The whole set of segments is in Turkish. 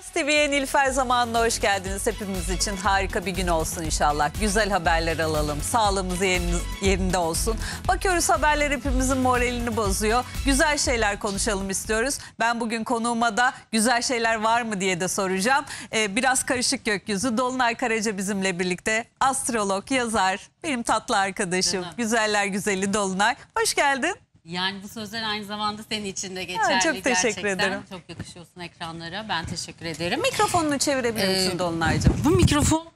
Beyaz TV'ye Nilüfer zamanına hoş geldiniz. Hepimiz için harika bir gün olsun inşallah. Güzel haberler alalım. Sağlığımız yerinde olsun. Bakıyoruz haberler hepimizin moralini bozuyor. Güzel şeyler konuşalım istiyoruz. Ben bugün konuğuma da güzel şeyler var mı diye de soracağım. Ee, biraz karışık gökyüzü. Dolunay Karaca bizimle birlikte. Astrolog, yazar, benim tatlı arkadaşım. Güzeller güzeli Dolunay. Hoş geldin. Yani bu sözler aynı zamanda senin için de geçerli. Ha, çok teşekkür Gerçekten ederim. Çok yakışıyorsun ekranlara. Ben teşekkür ederim. Mikrofonunu çevirebilir misin ee, Dolunaycığım? Bu mikrofon...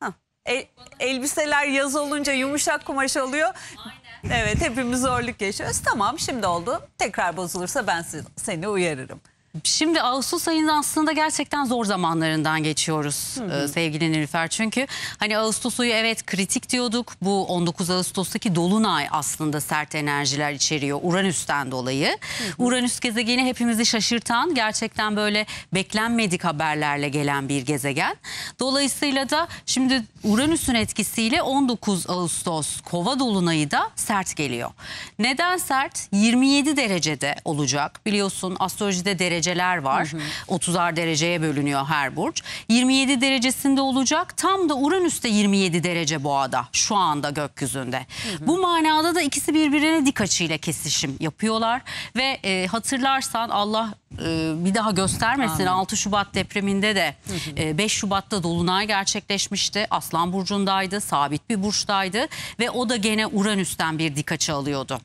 Ha. E, elbiseler yaz olunca yumuşak kumaş oluyor. Aynen. Evet hepimiz zorluk yaşıyoruz. Tamam şimdi oldu. Tekrar bozulursa ben seni uyarırım. Şimdi Ağustos ayında aslında gerçekten zor zamanlarından geçiyoruz hı hı. E, sevgili Nilüfer. Çünkü hani Ağustos ayı evet kritik diyorduk. Bu 19 Ağustos'taki dolunay aslında sert enerjiler içeriyor Uranüs'ten dolayı. Hı hı. Uranüs gezegeni hepimizi şaşırtan gerçekten böyle beklenmedik haberlerle gelen bir gezegen. Dolayısıyla da şimdi Uranüs'ün etkisiyle 19 Ağustos kova dolunayı da sert geliyor. Neden sert? 27 derecede olacak. Biliyorsun astrolojide derece dereceler var. Hı hı. 30'ar dereceye bölünüyor her burç. 27 derecesinde olacak. Tam da Uranüs'te 27 derece boğada şu anda gökyüzünde. Hı hı. Bu manada da ikisi birbirine dik açıyla kesişim yapıyorlar ve e, hatırlarsan Allah e, bir daha göstermesin. Amin. 6 Şubat depreminde de hı hı. 5 e, Şubat'ta Dolunay gerçekleşmişti. Aslan Burcu'ndaydı, sabit bir burçtaydı ve o da gene Uranüs'ten bir dik açı alıyordu.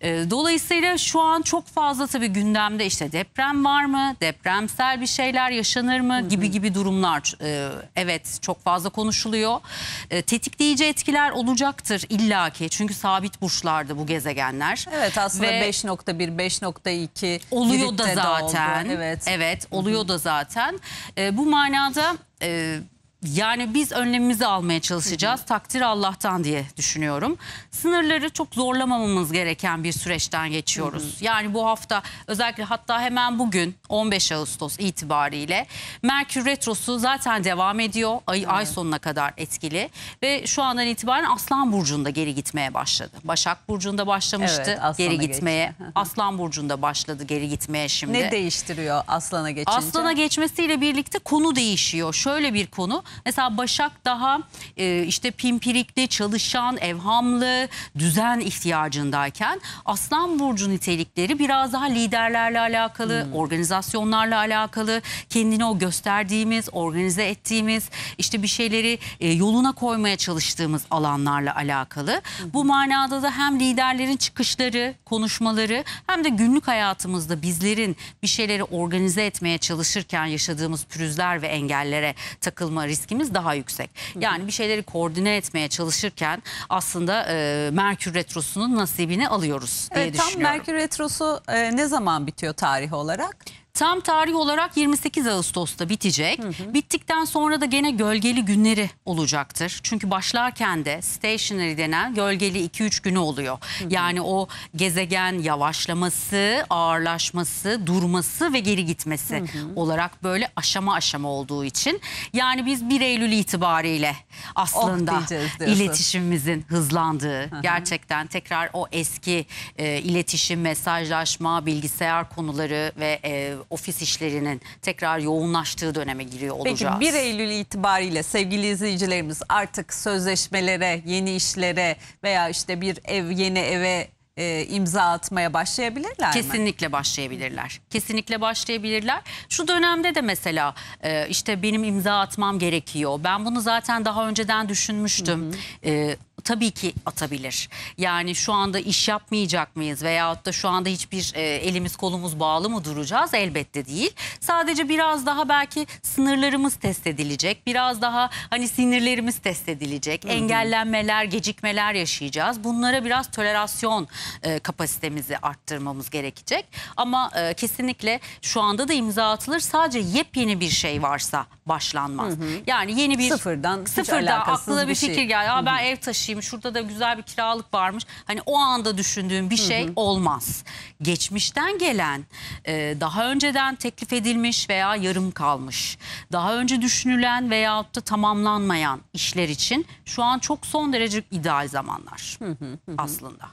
E, dolayısıyla şu an çok fazla tabii gündemde işte deprem var mı, depremsel bir şeyler yaşanır mı hı hı. gibi gibi durumlar evet çok fazla konuşuluyor. Tetikleyici etkiler olacaktır illaki çünkü sabit burçlardı bu gezegenler. Evet aslında 5.1, 5.2 oluyor da zaten zaten. Oldu, evet. Evet oluyor Hı -hı. da zaten. E, bu manada... E, yani biz önlemimizi almaya çalışacağız. Hı hı. Takdir Allah'tan diye düşünüyorum. Sınırları çok zorlamamamız gereken bir süreçten geçiyoruz. Hı hı. Yani bu hafta özellikle hatta hemen bugün 15 Ağustos itibariyle Merkür Retrosu zaten devam ediyor. Ay, ay sonuna kadar etkili. Ve şu andan itibaren Aslan Burcu'nda geri gitmeye başladı. Başak Burcu'nda başlamıştı evet, geri gitmeye. Geçti. Aslan Burcu'nda başladı geri gitmeye şimdi. Ne değiştiriyor Aslan'a geçince? Aslan'a geçmesiyle birlikte konu değişiyor. Şöyle bir konu Mesela Başak daha e, işte pimpirikli, çalışan, evhamlı, düzen ihtiyacındayken Aslan Burcu nitelikleri biraz daha liderlerle alakalı, hmm. organizasyonlarla alakalı, kendini o gösterdiğimiz, organize ettiğimiz, işte bir şeyleri e, yoluna koymaya çalıştığımız alanlarla alakalı. Hmm. Bu manada da hem liderlerin çıkışları, konuşmaları hem de günlük hayatımızda bizlerin bir şeyleri organize etmeye çalışırken yaşadığımız pürüzler ve engellere takılma riski riskimiz daha yüksek. Yani bir şeyleri koordine etmeye çalışırken aslında e, Merkür Retrosu'nun nasibini alıyoruz diye evet, düşünüyorum. Tam Merkür Retrosu e, ne zaman bitiyor tarih olarak? Tam tarih olarak 28 Ağustos'ta bitecek. Hı hı. Bittikten sonra da gene gölgeli günleri olacaktır. Çünkü başlarken de stationary denen gölgeli 2-3 günü oluyor. Hı hı. Yani o gezegen yavaşlaması, ağırlaşması, durması ve geri gitmesi hı hı. olarak böyle aşama aşama olduğu için. Yani biz 1 Eylül itibariyle aslında oh iletişimimizin hızlandığı, hı hı. gerçekten tekrar o eski e, iletişim, mesajlaşma, bilgisayar konuları ve e, ofis işlerinin tekrar yoğunlaştığı döneme giriyor olacağız. Peki 1 Eylül itibariyle sevgili izleyicilerimiz artık sözleşmelere, yeni işlere veya işte bir ev yeni eve e, imza atmaya başlayabilirler Kesinlikle mi? başlayabilirler. Kesinlikle başlayabilirler. Şu dönemde de mesela e, işte benim imza atmam gerekiyor. Ben bunu zaten daha önceden düşünmüştüm. Hı hı. E, tabii ki atabilir. Yani şu anda iş yapmayacak mıyız veyahut da şu anda hiçbir e, elimiz kolumuz bağlı mı duracağız? Elbette değil. Sadece biraz daha belki sınırlarımız test edilecek. Biraz daha hani sinirlerimiz test edilecek. Hı -hı. Engellenmeler, gecikmeler yaşayacağız. Bunlara biraz tolerasyon e, kapasitemizi arttırmamız gerekecek. Ama e, kesinlikle şu anda da imza atılır. Sadece yepyeni bir şey varsa başlanmaz. Hı hı. Yani yeni bir sıfırdan sıfırdan aklına bir, bir şey. fikir geldi. Aa, ben ev taşıyayım alayım şurada da güzel bir kiralık varmış. Hani o anda düşündüğün bir şey hı hı. olmaz. Geçmişten gelen e, daha önceden teklif edilmiş veya yarım kalmış. Daha önce düşünülen veyahut da tamamlanmayan işler için şu an çok son derece ideal zamanlar hı hı hı. aslında.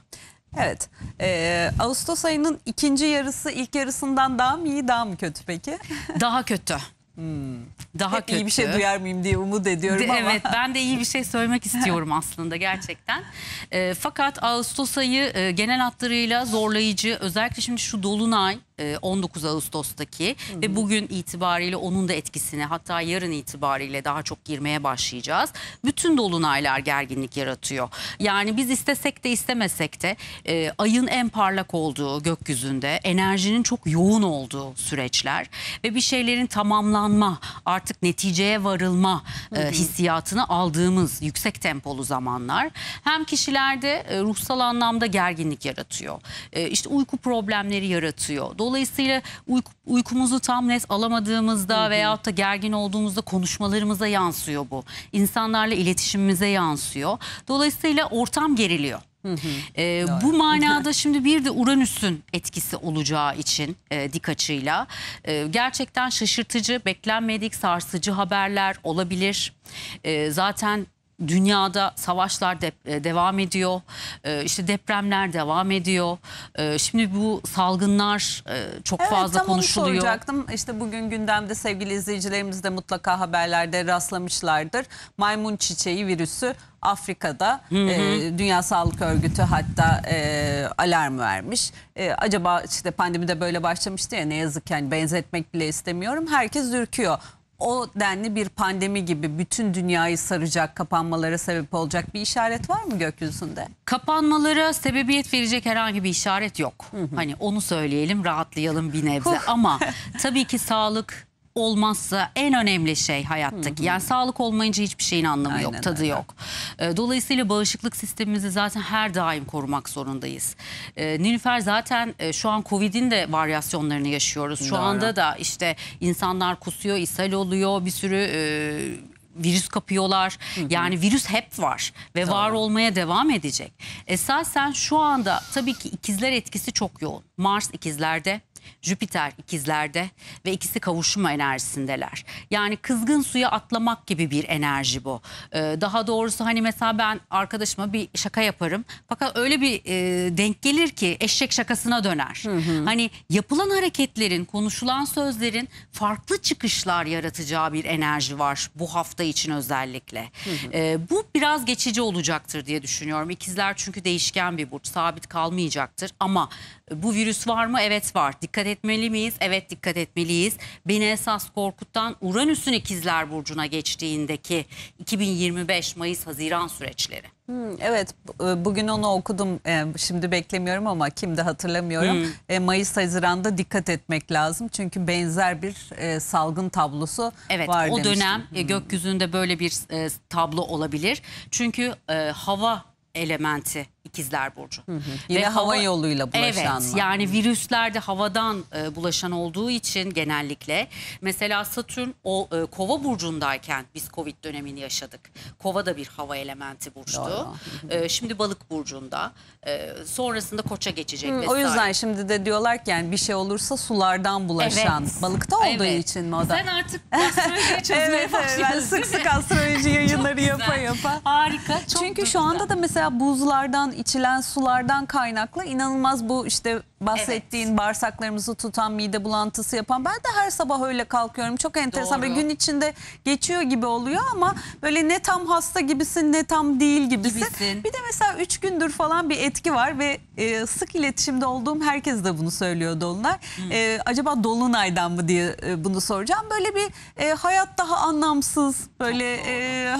Evet. Ee, Ağustos ayının ikinci yarısı ilk yarısından daha mı iyi daha mı kötü peki? daha kötü. Hmm. Daha Hep kötü. iyi bir şey duyar mıyım diye umut ediyorum de, ama. Evet ben de iyi bir şey söylemek istiyorum aslında gerçekten. E, fakat Ağustos ayı e, genel hatlarıyla zorlayıcı özellikle şimdi şu dolunay 19 e, Ağustos'taki hı hı. ve bugün itibariyle onun da etkisini hatta yarın itibariyle daha çok girmeye başlayacağız. Bütün dolunaylar gerginlik yaratıyor. Yani biz istesek de istemesek de e, ayın en parlak olduğu gökyüzünde enerjinin çok yoğun olduğu süreçler ve bir şeylerin tamamlanma artık neticeye varılma hı e, hı. E, hissiyatını aldığımız yüksek tempolu zamanlar hem kişilerde e, ruhsal anlamda gerginlik yaratıyor. E, işte uyku problemleri yaratıyor. Dolayısıyla uyku, uykumuzu tam net alamadığımızda hı hı. veyahut da gergin olduğumuzda konuşmalarımıza yansıyor bu. İnsanlarla iletişimimize yansıyor. Dolayısıyla ortam geriliyor. Hı hı. E, bu manada şimdi bir de Uranüs'ün etkisi olacağı için e, dik açıyla e, gerçekten şaşırtıcı, beklenmedik, sarsıcı haberler olabilir. E, zaten dünyada savaşlar de, e, devam ediyor. E, işte depremler devam ediyor. E, şimdi bu salgınlar e, çok evet, fazla tam konuşuluyor. Onu soracaktım. İşte bugün gündemde sevgili izleyicilerimiz de mutlaka haberlerde rastlamışlardır. Maymun çiçeği virüsü Afrika'da hı hı. E, Dünya Sağlık Örgütü hatta e, alarm vermiş. E, acaba işte pandemi de böyle başlamıştı ya ne yazık ki yani benzetmek bile istemiyorum. Herkes ürküyor o denli bir pandemi gibi bütün dünyayı saracak, kapanmalara sebep olacak bir işaret var mı gökyüzünde? Kapanmalara sebebiyet verecek herhangi bir işaret yok. Hı hı. Hani onu söyleyelim, rahatlayalım bir nebze. Ama tabii ki sağlık, olmazsa en önemli şey hayattaki. Hı hı. Yani sağlık olmayınca hiçbir şeyin anlamı aynen, yok, tadı aynen. yok. dolayısıyla bağışıklık sistemimizi zaten her daim korumak zorundayız. E, Nilüfer zaten e, şu an Covid'in de varyasyonlarını yaşıyoruz. Şu Doğru. anda da işte insanlar kusuyor, ishal oluyor, bir sürü... E, virüs kapıyorlar. Hı hı. Yani virüs hep var ve Doğru. var olmaya devam edecek. Esasen şu anda tabii ki ikizler etkisi çok yoğun. Mars ikizlerde, Jüpiter ikizlerde ve ikisi kavuşma enerjisindeler. Yani kızgın suya atlamak gibi bir enerji bu. Ee, daha doğrusu hani mesela ben arkadaşıma bir şaka yaparım. Fakat öyle bir e, denk gelir ki eşek şakasına döner. Hı hı. Hani yapılan hareketlerin, konuşulan sözlerin farklı çıkışlar yaratacağı bir enerji var bu hafta için özellikle. Hı hı. Ee, bu biraz geçici olacaktır diye düşünüyorum. İkizler çünkü değişken bir burç, sabit kalmayacaktır ama bu virüs var mı? Evet var. Dikkat etmeli miyiz? Evet dikkat etmeliyiz. Beni esas korkutan Uranüs'ün ikizler burcuna geçtiğindeki 2025 Mayıs-Haziran süreçleri. Hmm, evet e, bugün onu okudum e, şimdi beklemiyorum ama kimde hatırlamıyorum. Hmm. E, Mayıs Haziran'da dikkat etmek lazım çünkü benzer bir salgın tablosu evet, var o dönem hmm. gökyüzünde böyle bir tablo olabilir. Çünkü hava elementi İkizler Burcu. Hı hı. Yine hava, hava yoluyla bulaşan Evet mı? yani virüsler de havadan e, bulaşan olduğu için genellikle mesela Satürn o e, Kova burcundayken biz Covid dönemini yaşadık. Kova da bir hava elementi burçtu. E, şimdi Balık burcunda. E, sonrasında Koça geçecek Hı, vesaire. O yüzden şimdi de diyorlar ki yani bir şey olursa sulardan bulaşan. Evet. Balıkta olduğu evet. için mi o da? Sen artık astrolojiye çözmeye evet, Ben sık sık astroloji yayınları yapa yapa. Harika. Çok Çünkü çok şu anda da mesela buzlardan içilen sulardan kaynaklı inanılmaz bu işte bahsettiğin evet. bağırsaklarımızı tutan mide bulantısı yapan ben de her sabah öyle kalkıyorum çok enteresan Doğru. ve gün içinde geçiyor gibi oluyor ama böyle ne tam hasta gibisin ne tam değil gibisin, gibisin. bir de mesela 3 gündür falan bir etki var ve e, sık iletişimde olduğum herkes de bunu söylüyor Dolunay hmm. e, acaba Dolunay'dan mı diye e, bunu soracağım böyle bir e, hayat daha anlamsız böyle e,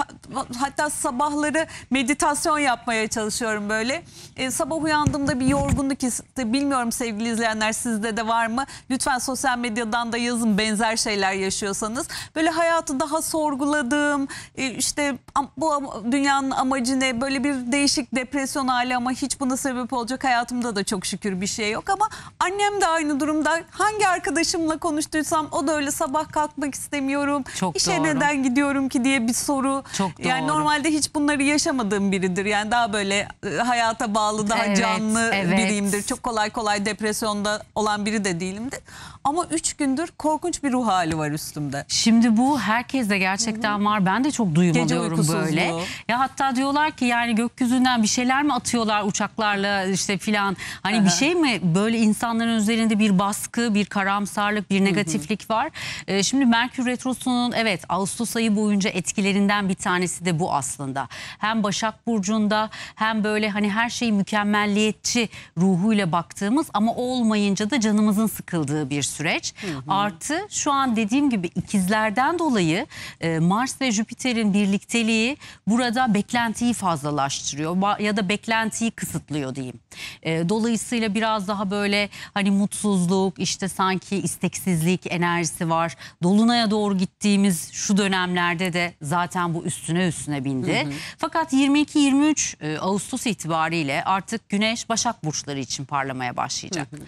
hatta sabahları meditasyon yapmaya çalışıyorum böyle. E, sabah uyandığımda bir yorgunluk hissi bilmiyorum sevgili izleyenler sizde de var mı? Lütfen sosyal medyadan da yazın benzer şeyler yaşıyorsanız. Böyle hayatı daha sorguladığım e, işte bu dünyanın amacı ne böyle bir değişik depresyon hali ama hiç buna sebep olacak hayatımda da çok şükür bir şey yok ama annem de aynı durumda. Hangi arkadaşımla konuştuysam o da öyle sabah kalkmak istemiyorum. Çok İşe doğru. neden gidiyorum ki diye bir soru. Çok yani normalde hiç bunları yaşamadığım biridir. Yani daha böyle e, hayata bağlı, daha Evet, canlı evet. biriyimdir. Çok kolay kolay depresyonda olan biri de değilimdir ama 3 gündür korkunç bir ruh hali var üstümde. Şimdi bu herkeste gerçekten var. Ben de çok duyum Gece alıyorum böyle. Ya hatta diyorlar ki yani gökyüzünden bir şeyler mi atıyorlar uçaklarla işte filan. Hani Aha. bir şey mi böyle insanların üzerinde bir baskı, bir karamsarlık, bir negatiflik var. Ee, şimdi Merkür Retrosu'nun evet Ağustos ayı boyunca etkilerinden bir tanesi de bu aslında. Hem Başak Burcu'nda hem böyle hani her şeyi mükemmelliyetçi ruhuyla baktığımız ama olmayınca da canımızın sıkıldığı bir süreç. Hı hı. Artı şu an dediğim gibi ikizlerden dolayı e, Mars ve Jüpiter'in birlikteliği burada beklentiyi fazlalaştırıyor ya da beklentiyi kısıtlıyor diyeyim. E, dolayısıyla biraz daha böyle hani mutsuzluk işte sanki isteksizlik enerjisi var. Dolunay'a doğru gittiğimiz şu dönemlerde de zaten bu üstüne üstüne bindi. Hı hı. Fakat 22-23 e, Ağustos itibariyle artık Güneş Başak Burçları için parlamaya başlayacak. Hı hı.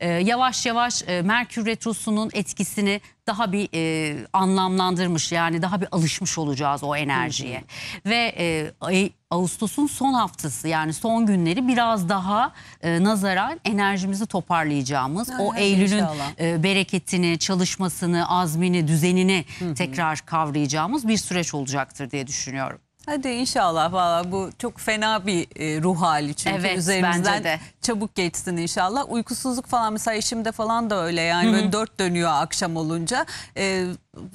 E, yavaş yavaş e, Merkür Merkür Retrosu'nun etkisini daha bir e, anlamlandırmış yani daha bir alışmış olacağız o enerjiye. Ve e, Ağustos'un son haftası yani son günleri biraz daha e, nazaran enerjimizi toparlayacağımız ha, o Eylül'ün e, bereketini, çalışmasını, azmini, düzenini hı hı. tekrar kavrayacağımız bir süreç olacaktır diye düşünüyorum. Hadi inşallah valla bu çok fena bir e, ruh hali çünkü evet, üzerimizden de. çabuk geçsin inşallah. Uykusuzluk falan mesela işimde falan da öyle yani Hı -hı. böyle dört dönüyor akşam olunca. E,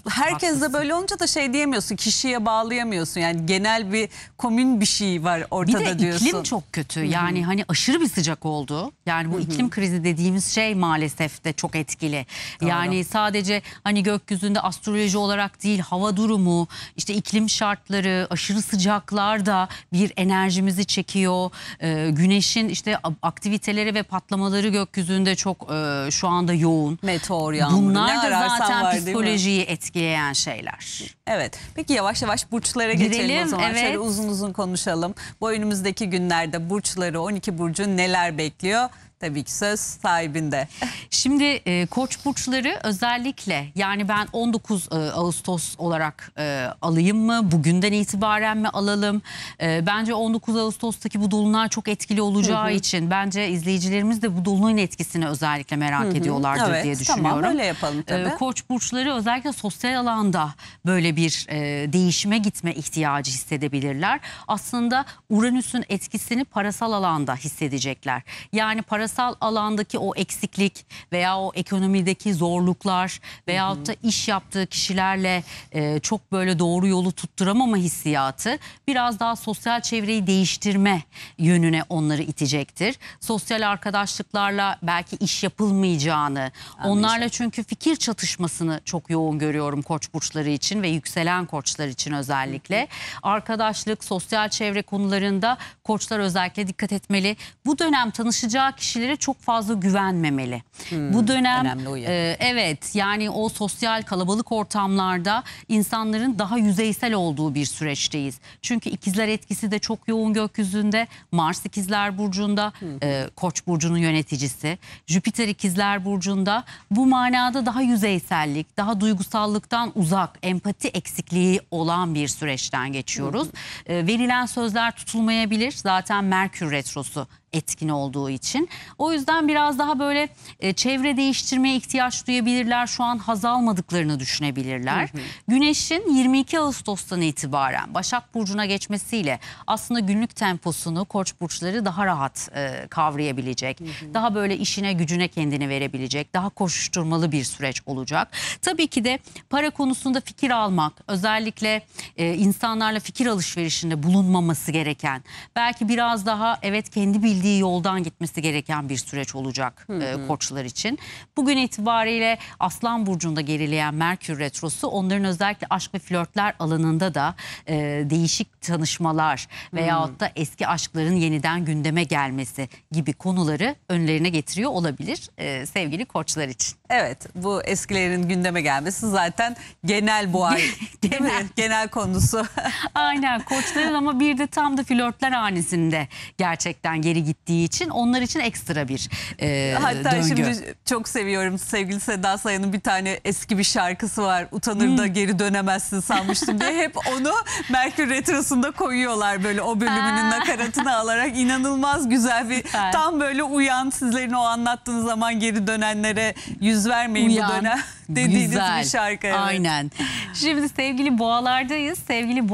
herkes de böyle olunca da şey diyemiyorsun kişiye bağlayamıyorsun yani genel bir komün bir şey var ortada diyorsun. Bir de diyorsun. iklim çok kötü yani Hı -hı. hani aşırı bir sıcak oldu yani bu Hı -hı. iklim krizi dediğimiz şey maalesef de çok etkili. Doğru. Yani sadece hani gökyüzünde astroloji olarak değil hava durumu işte iklim şartları aşırı aşırı sıcaklar da bir enerjimizi çekiyor. E, güneşin işte aktiviteleri ve patlamaları gökyüzünde çok e, şu anda yoğun. Meteor yağmuru. Bunlar da zaten var, psikolojiyi etkileyen şeyler. Evet. Peki yavaş yavaş burçlara Girelim, geçelim o zaman. Evet. Şöyle uzun uzun konuşalım. Bu önümüzdeki günlerde burçları 12 burcu neler bekliyor? Tabii ki söz sahibinde. Şimdi e, koç burçları özellikle yani ben 19 e, Ağustos olarak e, alayım mı? Bugünden itibaren mi alalım? E, bence 19 Ağustos'taki bu dolunay çok etkili olacağı hı hı. için bence izleyicilerimiz de bu dolunayın etkisini özellikle merak hı hı. ediyorlardır evet, diye düşünüyorum. Tamam öyle yapalım e, tabii. E, koç burçları özellikle sosyal alanda böyle bir e, değişime gitme ihtiyacı hissedebilirler. Aslında Uranüs'ün etkisini parasal alanda hissedecekler. Yani parasal parasal alandaki o eksiklik veya o ekonomideki zorluklar veyahut da iş yaptığı kişilerle e, çok böyle doğru yolu tutturamama hissiyatı biraz daha sosyal çevreyi değiştirme yönüne onları itecektir. Sosyal arkadaşlıklarla belki iş yapılmayacağını, onlarla çünkü fikir çatışmasını çok yoğun görüyorum koç burçları için ve yükselen koçlar için özellikle. Arkadaşlık, sosyal çevre konularında koçlar özellikle dikkat etmeli. Bu dönem tanışacağı kişi kişilere çok fazla güvenmemeli. Hmm, Bu dönem e, evet yani o sosyal kalabalık ortamlarda insanların daha yüzeysel olduğu bir süreçteyiz. Çünkü ikizler etkisi de çok yoğun gökyüzünde. Mars ikizler burcunda, hmm. e, Koç burcunun yöneticisi, Jüpiter ikizler burcunda. Bu manada daha yüzeysellik, daha duygusallıktan uzak, empati eksikliği olan bir süreçten geçiyoruz. Hmm. E, verilen sözler tutulmayabilir. Zaten Merkür retrosu etkin olduğu için. O yüzden biraz daha böyle e, çevre değiştirmeye ihtiyaç duyabilirler. Şu an haz almadıklarını düşünebilirler. Hı hı. Güneşin 22 Ağustos'tan itibaren Başak Burcu'na geçmesiyle aslında günlük temposunu koç burçları daha rahat e, kavrayabilecek. Hı hı. Daha böyle işine gücüne kendini verebilecek. Daha koşuşturmalı bir süreç olacak. Tabii ki de para konusunda fikir almak özellikle e, insanlarla fikir alışverişinde bulunmaması gereken belki biraz daha evet kendi bildiği bildiği yoldan gitmesi gereken bir süreç olacak hı hı. E, koçlar için. Bugün itibariyle Aslan Burcu'nda gerileyen Merkür Retrosu onların özellikle aşk ve flörtler alanında da e, değişik tanışmalar veyahut hı. da eski aşkların yeniden gündeme gelmesi gibi konuları önlerine getiriyor olabilir e, sevgili koçlar için. Evet bu eskilerin gündeme gelmesi zaten genel bu ay genel. genel konusu. Aynen koçların ama bir de tam da flörtler hanesinde gerçekten geri gittiği için onlar için ekstra bir e, Hatta döngü. şimdi çok seviyorum sevgili Seda Sayan'ın bir tane eski bir şarkısı var. Utanır hmm. da geri dönemezsin sanmıştım diye hep onu Merkür Retrosu'nda koyuyorlar böyle o bölümünün nakaratını alarak. inanılmaz güzel bir Süper. tam böyle uyan sizlerin o anlattığınız zaman geri dönenlere yüz vermeyin uyan. bu dönem dediğiniz Güzel. bir şarkı. Evet. Aynen. Şimdi sevgili boğalardayız. Sevgili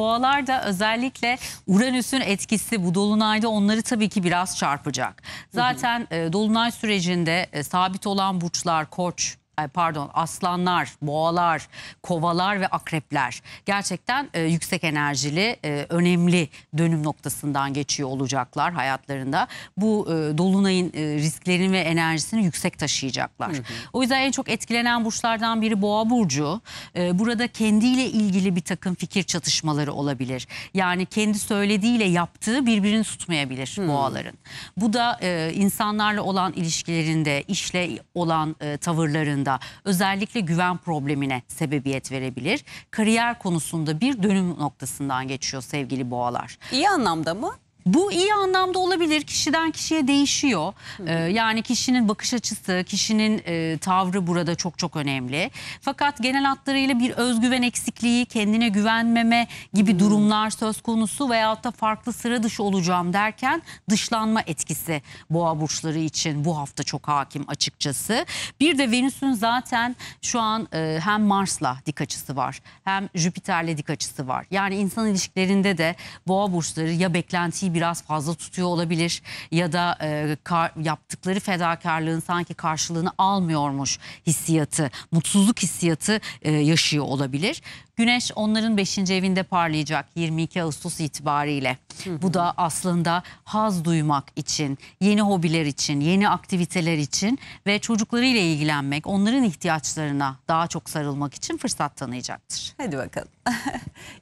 da özellikle Uranüs'ün etkisi bu dolunayda onları tabii ki biraz çarptı çarpacak. Zaten e, dolunay sürecinde e, sabit olan burçlar koç, pardon aslanlar, boğalar, kovalar ve akrepler gerçekten e, yüksek enerjili e, önemli dönüm noktasından geçiyor olacaklar hayatlarında. Bu e, dolunayın e, risklerini ve enerjisini yüksek taşıyacaklar. Hı hı. O yüzden en çok etkilenen burçlardan biri boğa burcu. E, burada kendiyle ilgili bir takım fikir çatışmaları olabilir. Yani kendi söylediğiyle yaptığı birbirini tutmayabilir hı. boğaların. Bu da e, insanlarla olan ilişkilerinde, işle olan e, tavırlarında konusunda özellikle güven problemine sebebiyet verebilir. Kariyer konusunda bir dönüm noktasından geçiyor sevgili boğalar. İyi anlamda mı? Bu iyi anlamda olabilir. Kişiden kişiye değişiyor. Ee, yani kişinin bakış açısı, kişinin e, tavrı burada çok çok önemli. Fakat genel hatlarıyla bir özgüven eksikliği, kendine güvenmeme gibi durumlar söz konusu veyahut da farklı sıra dışı olacağım derken dışlanma etkisi boğa burçları için bu hafta çok hakim açıkçası. Bir de Venüs'ün zaten şu an e, hem Mars'la dik açısı var hem Jüpiter'le dik açısı var. Yani insan ilişkilerinde de boğa burçları ya beklentiyi biraz fazla tutuyor olabilir ya da e, kar, yaptıkları fedakarlığın sanki karşılığını almıyormuş hissiyatı, mutsuzluk hissiyatı e, yaşıyor olabilir. Güneş onların 5. evinde parlayacak 22 Ağustos itibariyle. Bu da aslında haz duymak için, yeni hobiler için, yeni aktiviteler için ve çocuklarıyla ilgilenmek, onların ihtiyaçlarına daha çok sarılmak için fırsat tanıyacaktır. Hadi bakalım.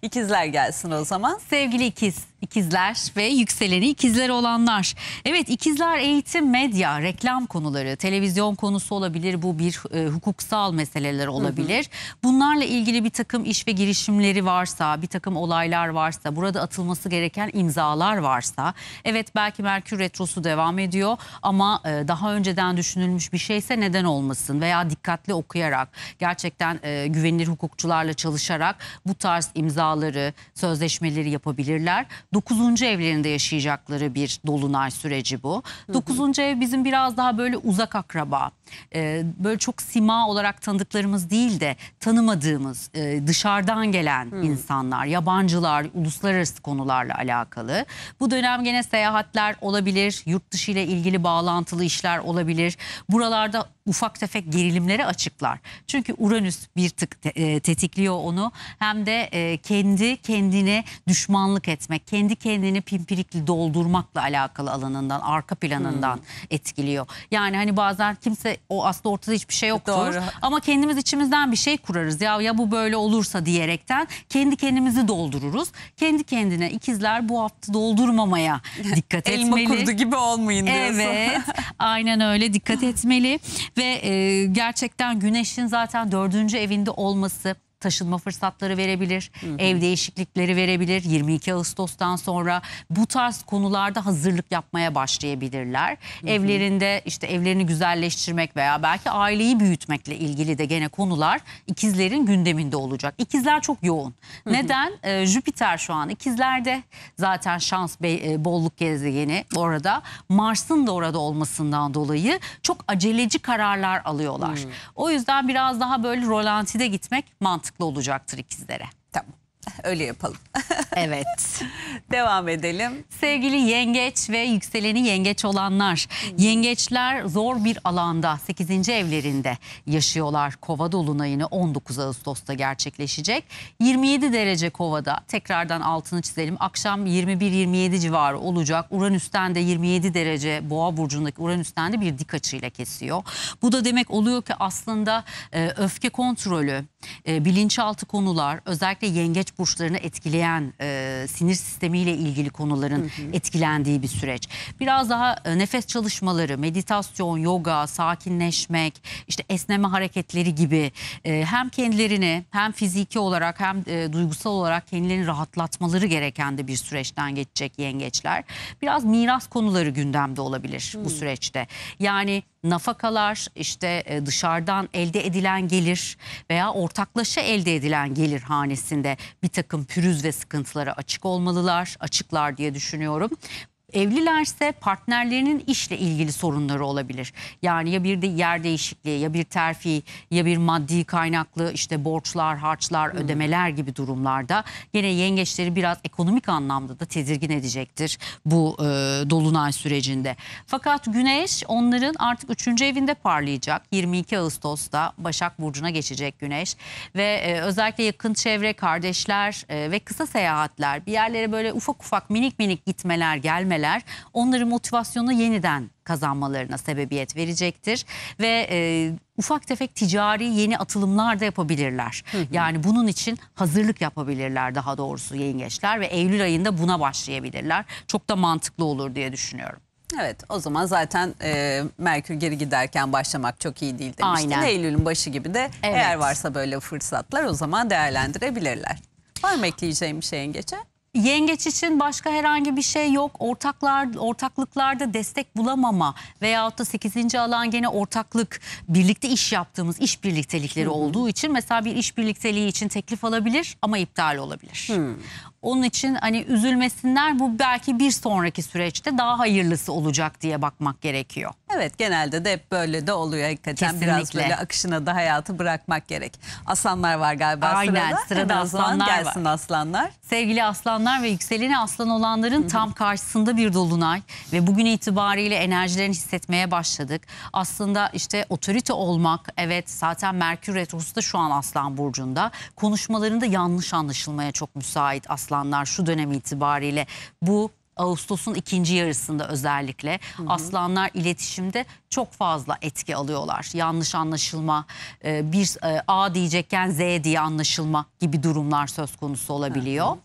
İkizler gelsin o zaman. Sevgili ikiz, ikizler ve yükseleni ikizler olanlar. Evet ikizler eğitim, medya, reklam konuları, televizyon konusu olabilir. Bu bir e, hukuksal meseleler olabilir. Bunlarla ilgili bir takım iş ve girişimleri varsa, bir takım olaylar varsa, burada atılması gereken imzalar varsa, evet belki Merkür Retrosu devam ediyor ama e, daha önceden düşünülmüş bir şeyse neden olmasın veya dikkatli okuyarak, gerçekten e, güvenilir hukukçularla çalışarak bu tarz imzaları, sözleşmeleri yapabilirler. Dokuzuncu evlerinde yaşayacakları bir dolunay süreci bu. Dokuzuncu ev bizim biraz daha böyle uzak akraba, e, böyle çok sima olarak tanıdıklarımız değil de tanımadığımız, e, dışarı dışarıdan gelen hmm. insanlar, yabancılar, uluslararası konularla alakalı. Bu dönem gene seyahatler olabilir, yurt dışı ile ilgili bağlantılı işler olabilir. Buralarda ufak tefek gerilimlere açıklar. Çünkü Uranüs bir tık te e, tetikliyor onu. Hem de e, kendi kendine düşmanlık etmek, kendi kendini pimpirikli doldurmakla alakalı alanından, arka planından hmm. etkiliyor. Yani hani bazen kimse o aslında ortada hiçbir şey yoktur. Doğru. Ama kendimiz içimizden bir şey kurarız. Ya ya bu böyle olursa diyerekten kendi kendimizi doldururuz. Kendi kendine ikizler bu hafta doldurmamaya dikkat Elma etmeli. Elma kurdu gibi olmayın diyorsun. Evet aynen öyle dikkat etmeli ve e, gerçekten güneşin zaten dördüncü evinde olması taşınma fırsatları verebilir, hı hı. ev değişiklikleri verebilir. 22 Ağustos'tan sonra bu tarz konularda hazırlık yapmaya başlayabilirler. Hı hı. Evlerinde işte evlerini güzelleştirmek veya belki aileyi büyütmekle ilgili de gene konular ikizlerin gündeminde olacak. İkizler çok yoğun. Hı hı. Neden? Ee, Jüpiter şu an ikizlerde zaten şans e, bolluk gezegeni orada. Mars'ın da orada olmasından dolayı çok aceleci kararlar alıyorlar. Hı. O yüzden biraz daha böyle rolantide gitmek mantıklı mantıklı olacaktır ikizlere. Tamam. Öyle yapalım. Evet. Devam edelim. Sevgili yengeç ve yükseleni yengeç olanlar. Hmm. Yengeçler zor bir alanda 8. evlerinde yaşıyorlar. Kova dolunayını 19 Ağustos'ta gerçekleşecek. 27 derece Kova'da tekrardan altını çizelim. Akşam 21-27 civarı olacak. Uranüs'ten de 27 derece Boğa burcundaki Uranüs'ten de bir dik açıyla kesiyor. Bu da demek oluyor ki aslında e, öfke kontrolü, e, bilinçaltı konular özellikle yengeç burçlarını etkileyen e, sinir sistemiyle ilgili konuların hı hı. etkilendiği bir süreç. Biraz daha e, nefes çalışmaları, meditasyon, yoga, sakinleşmek, işte esneme hareketleri gibi e, hem kendilerini hem fiziki olarak hem e, duygusal olarak kendilerini rahatlatmaları gereken de bir süreçten geçecek yengeçler. Biraz miras konuları gündemde olabilir hı. bu süreçte. Yani nafakalar, işte e, dışarıdan elde edilen gelir veya ortaklaşa elde edilen gelir hanesinde bir takım pürüz ve sıkıntıları açık olmalılar, açıklar diye düşünüyorum. Evlilerse partnerlerinin işle ilgili sorunları olabilir. Yani ya bir de yer değişikliği ya bir terfi ya bir maddi kaynaklı işte borçlar, harçlar, hmm. ödemeler gibi durumlarda gene yengeçleri biraz ekonomik anlamda da tedirgin edecektir bu e, dolunay sürecinde. Fakat güneş onların artık üçüncü evinde parlayacak. 22 Ağustos'ta Başak Burcu'na geçecek güneş ve e, özellikle yakın çevre, kardeşler e, ve kısa seyahatler bir yerlere böyle ufak ufak minik minik gitmeler, gelmeler gelişmeler onların motivasyonu yeniden kazanmalarına sebebiyet verecektir ve e, ufak tefek ticari yeni atılımlar da yapabilirler. Hı hı. Yani bunun için hazırlık yapabilirler daha doğrusu yengeçler ve Eylül ayında buna başlayabilirler. Çok da mantıklı olur diye düşünüyorum. Evet o zaman zaten e, Merkür geri giderken başlamak çok iyi değil demiştin. Aynen. Eylül'ün başı gibi de evet. eğer varsa böyle fırsatlar o zaman değerlendirebilirler. Var mı ekleyeceğim bir şey yengeçe? Yengeç için başka herhangi bir şey yok. Ortaklar, ortaklıklarda destek bulamama veyahut da 8. alan gene ortaklık, birlikte iş yaptığımız iş birliktelikleri hmm. olduğu için mesela bir iş birlikteliği için teklif alabilir ama iptal olabilir. Hmm. Onun için hani üzülmesinler bu belki bir sonraki süreçte daha hayırlısı olacak diye bakmak gerekiyor. Evet genelde de hep böyle de oluyor hakikaten Kesinlikle. biraz böyle akışına da hayatı bırakmak gerek. Aslanlar var galiba Aynen, sırada. sırada Hadi aslanlar gelsin var. aslanlar. Sevgili aslanlar ve yükseleni aslan olanların Hı -hı. tam karşısında bir dolunay ve bugün itibariyle enerjilerini hissetmeye başladık. Aslında işte otorite olmak evet zaten Merkür Retrosu da şu an Aslan Burcu'nda. Konuşmalarında yanlış anlaşılmaya çok müsait aslanlar şu dönem itibariyle bu Ağustos'un ikinci yarısında özellikle hı hı. aslanlar iletişimde çok fazla etki alıyorlar. Yanlış anlaşılma, e, bir e, A diyecekken Z diye anlaşılma gibi durumlar söz konusu olabiliyor. Hı hı.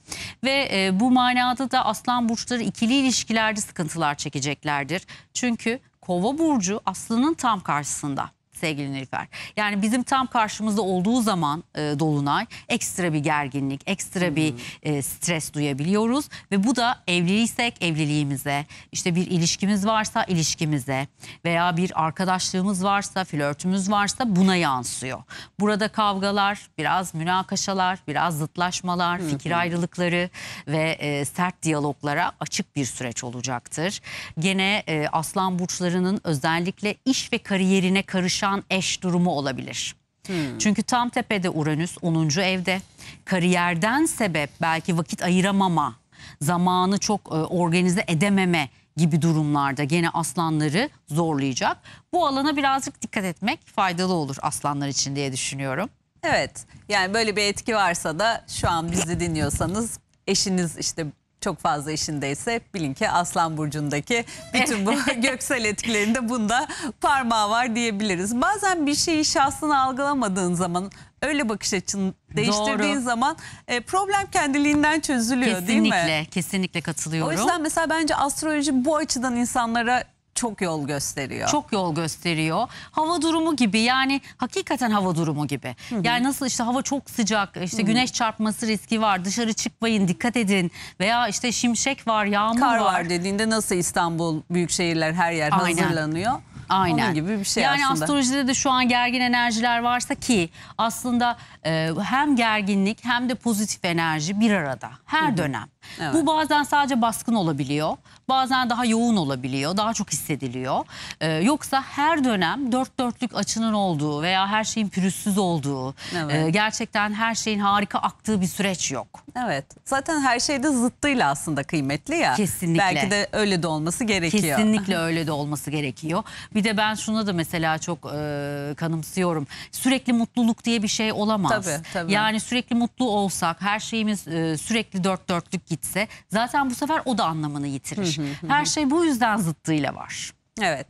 Ve e, bu manada da aslan burçları ikili ilişkilerde sıkıntılar çekeceklerdir. Çünkü kova burcu aslanın tam karşısında sevgili Nilüfer. Yani bizim tam karşımızda olduğu zaman e, Dolunay ekstra bir gerginlik, ekstra bir hmm. e, stres duyabiliyoruz. Ve bu da evliliysek evliliğimize, işte bir ilişkimiz varsa ilişkimize veya bir arkadaşlığımız varsa, flörtümüz varsa buna yansıyor. Burada kavgalar, biraz münakaşalar, biraz zıtlaşmalar, fikir ayrılıkları ve e, sert diyaloglara açık bir süreç olacaktır. Gene e, aslan burçlarının özellikle iş ve kariyerine karışan çarpışan eş durumu olabilir. Hmm. Çünkü tam tepede Uranüs 10. evde kariyerden sebep belki vakit ayıramama, zamanı çok e, organize edememe gibi durumlarda gene aslanları zorlayacak. Bu alana birazcık dikkat etmek faydalı olur aslanlar için diye düşünüyorum. Evet yani böyle bir etki varsa da şu an bizi dinliyorsanız eşiniz işte çok fazla işindeyse bilin ki Aslan Burcu'ndaki bütün bu göksel etkilerinde bunda parmağı var diyebiliriz. Bazen bir şeyi şahsını algılamadığın zaman öyle bakış açını değiştirdiğin Doğru. zaman e, problem kendiliğinden çözülüyor kesinlikle, değil mi? Kesinlikle kesinlikle katılıyorum. O yüzden mesela bence astroloji bu açıdan insanlara çok yol gösteriyor. Çok yol gösteriyor. Hava durumu gibi yani hakikaten hava durumu gibi. Hı -hı. Yani nasıl işte hava çok sıcak, işte Hı -hı. güneş çarpması riski var, dışarı çıkmayın, dikkat edin veya işte şimşek var, yağmur Kar var. Kar var dediğinde nasıl İstanbul büyük şehirler her yer Aynen. hazırlanıyor. Aynen. Onun gibi bir şey yani aslında. Yani astrolojide de şu an gergin enerjiler varsa ki aslında e, hem gerginlik hem de pozitif enerji bir arada her Hı -hı. dönem. Evet. Bu bazen sadece baskın olabiliyor. Bazen daha yoğun olabiliyor. Daha çok hissediliyor. Ee, yoksa her dönem dört dörtlük açının olduğu veya her şeyin pürüzsüz olduğu, evet. e, gerçekten her şeyin harika aktığı bir süreç yok. Evet. Zaten her şeyde zıttıyla aslında kıymetli ya. Kesinlikle. Belki de öyle de olması gerekiyor. Kesinlikle öyle de olması gerekiyor. Bir de ben şuna da mesela çok e, kanımsıyorum. Sürekli mutluluk diye bir şey olamaz. Tabii tabii. Yani sürekli mutlu olsak, her şeyimiz e, sürekli dört dörtlük gitti gitse zaten bu sefer o da anlamını yitirir. Her şey bu yüzden zıttıyla var. Evet.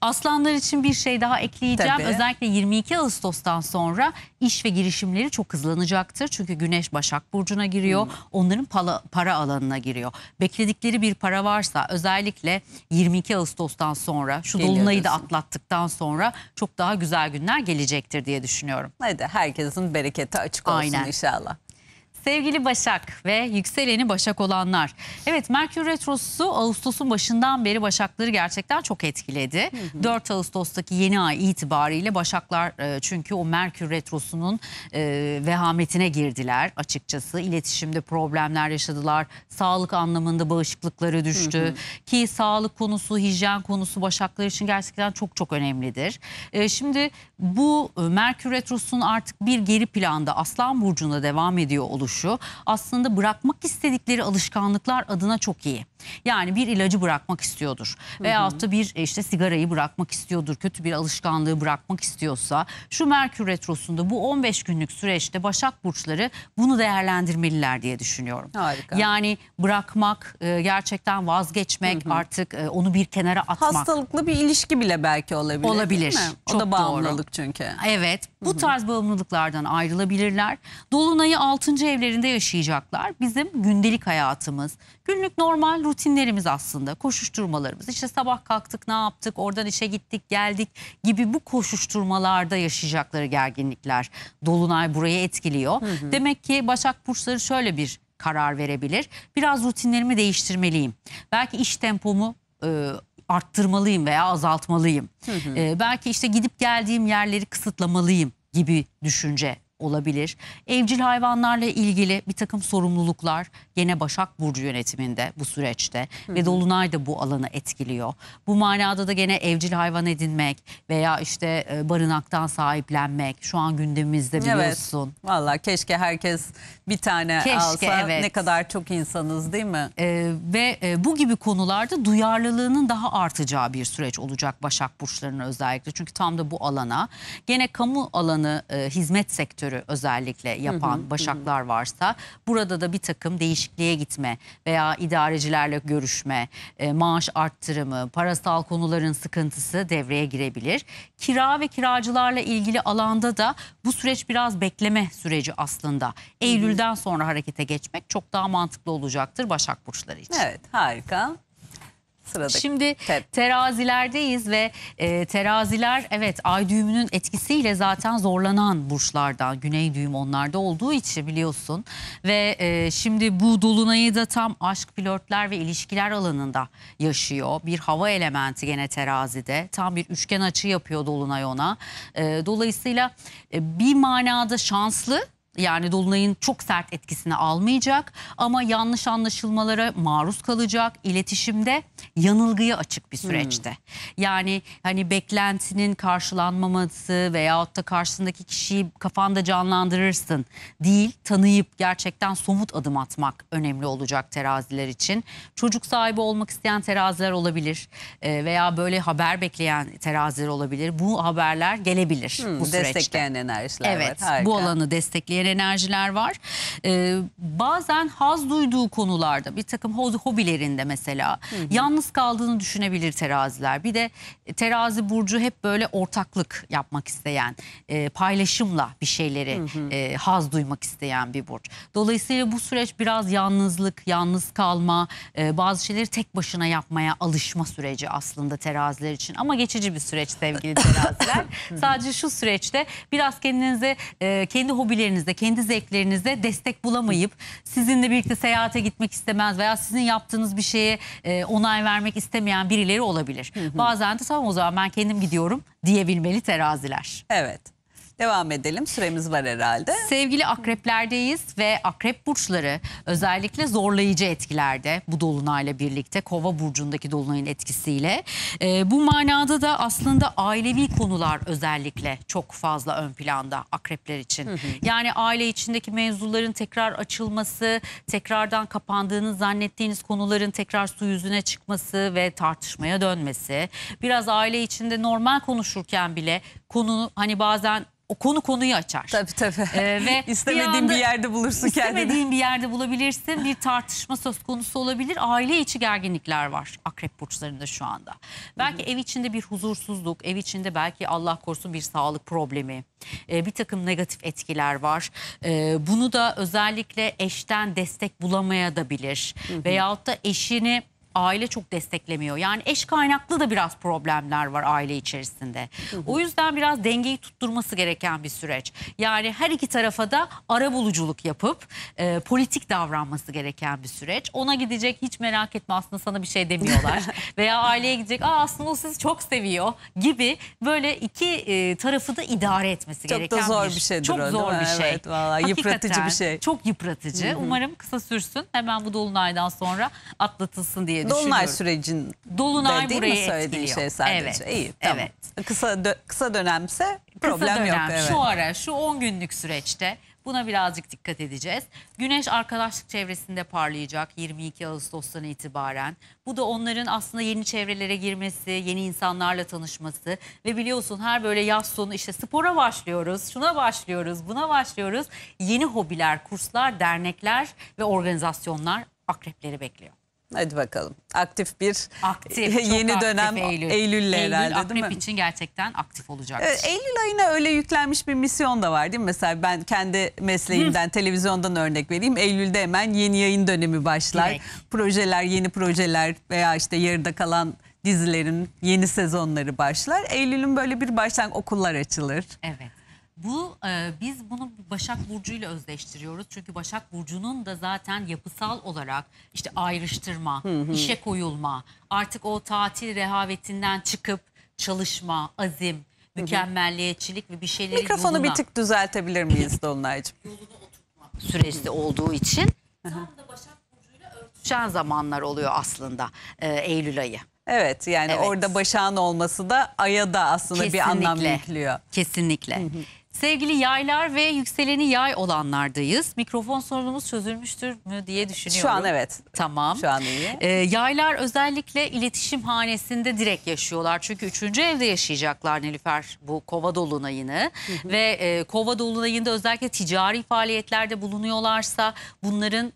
Aslanlar için bir şey daha ekleyeceğim. Tabii. Özellikle 22 Ağustos'tan sonra iş ve girişimleri çok hızlanacaktır. Çünkü Güneş Başak Burcu'na giriyor. Hmm. Onların para, para alanına giriyor. Bekledikleri bir para varsa özellikle 22 Ağustos'tan sonra şu Geliyor dolunayı diyorsun. da atlattıktan sonra çok daha güzel günler gelecektir diye düşünüyorum. Hadi herkesin bereketi açık olsun Aynen. inşallah. Sevgili Başak ve yükseleni Başak olanlar. Evet Merkür Retrosu Ağustos'un başından beri Başakları gerçekten çok etkiledi. Hı hı. 4 Ağustos'taki yeni ay itibariyle Başaklar e, çünkü o Merkür Retrosu'nun e, vehametine girdiler açıkçası. iletişimde problemler yaşadılar. Sağlık anlamında bağışıklıkları düştü. Hı hı. Ki sağlık konusu, hijyen konusu Başaklar için gerçekten çok çok önemlidir. E, şimdi bu e, Merkür Retrosu'nun artık bir geri planda Aslan Burcu'nda devam ediyor oluşu oluşu aslında bırakmak istedikleri alışkanlıklar adına çok iyi. Yani bir ilacı bırakmak istiyordur. Veyahut da bir e, işte sigarayı bırakmak istiyordur. Kötü bir alışkanlığı bırakmak istiyorsa şu Merkür Retrosu'nda bu 15 günlük süreçte Başak Burçları bunu değerlendirmeliler diye düşünüyorum. Harika. Yani bırakmak, e, gerçekten vazgeçmek artık e, onu bir kenara atmak. Hastalıklı bir ilişki bile belki olabilir. Olabilir. Değil mi? O Çok da doğru. bağımlılık çünkü. Evet bu tarz bağımlılıklardan ayrılabilirler. Dolunay'ı 6. evlerinde yaşayacaklar. Bizim gündelik hayatımız, Günlük normal rutinlerimiz aslında koşuşturmalarımız işte sabah kalktık ne yaptık oradan işe gittik geldik gibi bu koşuşturmalarda yaşayacakları gerginlikler dolunay burayı etkiliyor. Hı hı. Demek ki Başak Burçları şöyle bir karar verebilir. Biraz rutinlerimi değiştirmeliyim. Belki iş tempomu e, arttırmalıyım veya azaltmalıyım. Hı hı. E, belki işte gidip geldiğim yerleri kısıtlamalıyım gibi düşünce olabilir. Evcil hayvanlarla ilgili bir takım sorumluluklar gene Başak Burcu yönetiminde bu süreçte Hı -hı. ve Dolunay da bu alanı etkiliyor. Bu manada da gene evcil hayvan edinmek veya işte e, barınaktan sahiplenmek şu an gündemimizde biliyorsun. Evet. Valla keşke herkes bir tane keşke, alsa evet. ne kadar çok insanız değil mi? Ee, ve e, bu gibi konularda duyarlılığının daha artacağı bir süreç olacak Başak Burçları'nın özellikle. Çünkü tam da bu alana gene kamu alanı e, hizmet sektörü sektörü özellikle yapan hı hı, başaklar hı. varsa burada da bir takım değişikliğe gitme veya idarecilerle görüşme, e, maaş arttırımı, parasal konuların sıkıntısı devreye girebilir. Kira ve kiracılarla ilgili alanda da bu süreç biraz bekleme süreci aslında. Eylül'den sonra harekete geçmek çok daha mantıklı olacaktır Başak Burçları için. Evet harika. Sıradaki. Şimdi Tabii. terazilerdeyiz ve e, teraziler evet ay düğümünün etkisiyle zaten zorlanan burçlardan. Güney düğüm onlarda olduğu için biliyorsun. Ve e, şimdi bu dolunayı da tam aşk, pilotlar ve ilişkiler alanında yaşıyor. Bir hava elementi gene terazide. Tam bir üçgen açı yapıyor dolunay ona. E, dolayısıyla e, bir manada şanslı yani Dolunay'ın çok sert etkisini almayacak ama yanlış anlaşılmalara maruz kalacak. İletişimde yanılgıya açık bir süreçte. Hmm. Yani hani beklentinin karşılanmaması veyahut da karşısındaki kişiyi kafanda canlandırırsın değil tanıyıp gerçekten somut adım atmak önemli olacak teraziler için. Çocuk sahibi olmak isteyen teraziler olabilir e, veya böyle haber bekleyen teraziler olabilir. Bu haberler gelebilir hmm, bu süreçte. Destekleyen enerjiler evet, var. Evet bu alanı destekleyen enerjiler var. Ee, bazen haz duyduğu konularda bir takım hobilerinde mesela hı hı. yalnız kaldığını düşünebilir teraziler. Bir de terazi burcu hep böyle ortaklık yapmak isteyen, e, paylaşımla bir şeyleri hı hı. E, haz duymak isteyen bir burç. Dolayısıyla bu süreç biraz yalnızlık, yalnız kalma, e, bazı şeyleri tek başına yapmaya alışma süreci aslında teraziler için. Ama geçici bir süreç sevgili teraziler. Sadece şu süreçte biraz kendinize, e, kendi hobilerinizde, kendi zevklerinizde destek bulamayıp sizinle birlikte seyahate gitmek istemez veya sizin yaptığınız bir şeye e, onay vermek istemeyen birileri olabilir. Hı hı. Bazen de tamam o zaman ben kendim gidiyorum diyebilmeli teraziler. Evet. Devam edelim. Süremiz var herhalde. Sevgili akreplerdeyiz ve akrep burçları özellikle zorlayıcı etkilerde bu dolunayla birlikte kova burcundaki dolunayın etkisiyle. E, bu manada da aslında ailevi konular özellikle çok fazla ön planda akrepler için. Hı hı. Yani aile içindeki mevzuların tekrar açılması, tekrardan kapandığını zannettiğiniz konuların tekrar su yüzüne çıkması ve tartışmaya dönmesi. Biraz aile içinde normal konuşurken bile konu hani bazen o konu konuyu açar. Tabii tabii. Ee, ve istemediğin bir, bir yerde bulursun kendini. İstemediğin bir yerde bulabilirsin. Bir tartışma söz konusu olabilir. Aile içi gerginlikler var akrep burçlarında şu anda. Belki ev içinde bir huzursuzluk, ev içinde belki Allah korusun bir sağlık problemi. Ee, bir takım negatif etkiler var. Ee, bunu da özellikle eşten destek bulamaya da bilir. Hı-hı. Veyahut da eşini aile çok desteklemiyor. Yani eş kaynaklı da biraz problemler var aile içerisinde. Hı hı. O yüzden biraz dengeyi tutturması gereken bir süreç. Yani her iki tarafa da ara buluculuk yapıp e, politik davranması gereken bir süreç. Ona gidecek hiç merak etme aslında sana bir şey demiyorlar. Veya aileye gidecek Aa, aslında o sizi çok seviyor gibi böyle iki e, tarafı da idare etmesi çok gereken bir Çok da zor bir, bir şeydir Çok o, zor bir şey. Evet vallahi yıpratıcı bir şey. Çok yıpratıcı. Hı hı. Umarım kısa sürsün. Hemen bu dolunaydan sonra atlatılsın diye Dolunay sürecin Dolunay de, değil burayı mi söylediğin şey sadece? Evet, İyi tamam. Evet. Kısa, dö kısa dönemse problem kısa dönem, yok. Evet. Şu ara şu 10 günlük süreçte buna birazcık dikkat edeceğiz. Güneş arkadaşlık çevresinde parlayacak 22 Ağustos'tan itibaren. Bu da onların aslında yeni çevrelere girmesi, yeni insanlarla tanışması ve biliyorsun her böyle yaz sonu işte spora başlıyoruz, şuna başlıyoruz, buna başlıyoruz. Yeni hobiler, kurslar, dernekler ve organizasyonlar akrepleri bekliyor. Hadi bakalım. Aktif bir aktif, yeni dönem Eylül. Eylül'le Eylül, herhalde akrep değil mi? için gerçekten aktif olacak. Eylül ayına öyle yüklenmiş bir misyon da var değil mi? Mesela ben kendi mesleğimden, Hı. televizyondan örnek vereyim. Eylül'de hemen yeni yayın dönemi başlar. Direkt. Projeler, yeni projeler veya işte yarıda kalan dizilerin yeni sezonları başlar. Eylül'ün böyle bir başlangıç okullar açılır. Evet. Bu e, biz bunu Başak Burcu'yla ile özdeştiriyoruz. Çünkü Başak Burcu'nun da zaten yapısal olarak işte ayrıştırma, işe koyulma, artık o tatil rehavetinden çıkıp çalışma, azim, mükemmelliyetçilik ve bir şeyleri Mikrofonu yoluna, bir tık düzeltebilir miyiz Dolunaycığım? yoluna olduğu için tam da zamanlar oluyor aslında e, Eylül ayı. Evet yani Evet. orada başağın olması da aya da aslında bir anlam Kesinlikle. Kesinlikle. Sevgili yaylar ve yükseleni yay olanlardayız. Mikrofon sorunumuz çözülmüştür mü diye düşünüyorum. Şu an evet. Tamam. Şu an iyi. Ee, yaylar özellikle iletişim hanesinde direkt yaşıyorlar. Çünkü üçüncü evde yaşayacaklar Nilüfer bu kova dolunayını. Hı hı. Ve e, kova dolunayında özellikle ticari faaliyetlerde bulunuyorlarsa bunların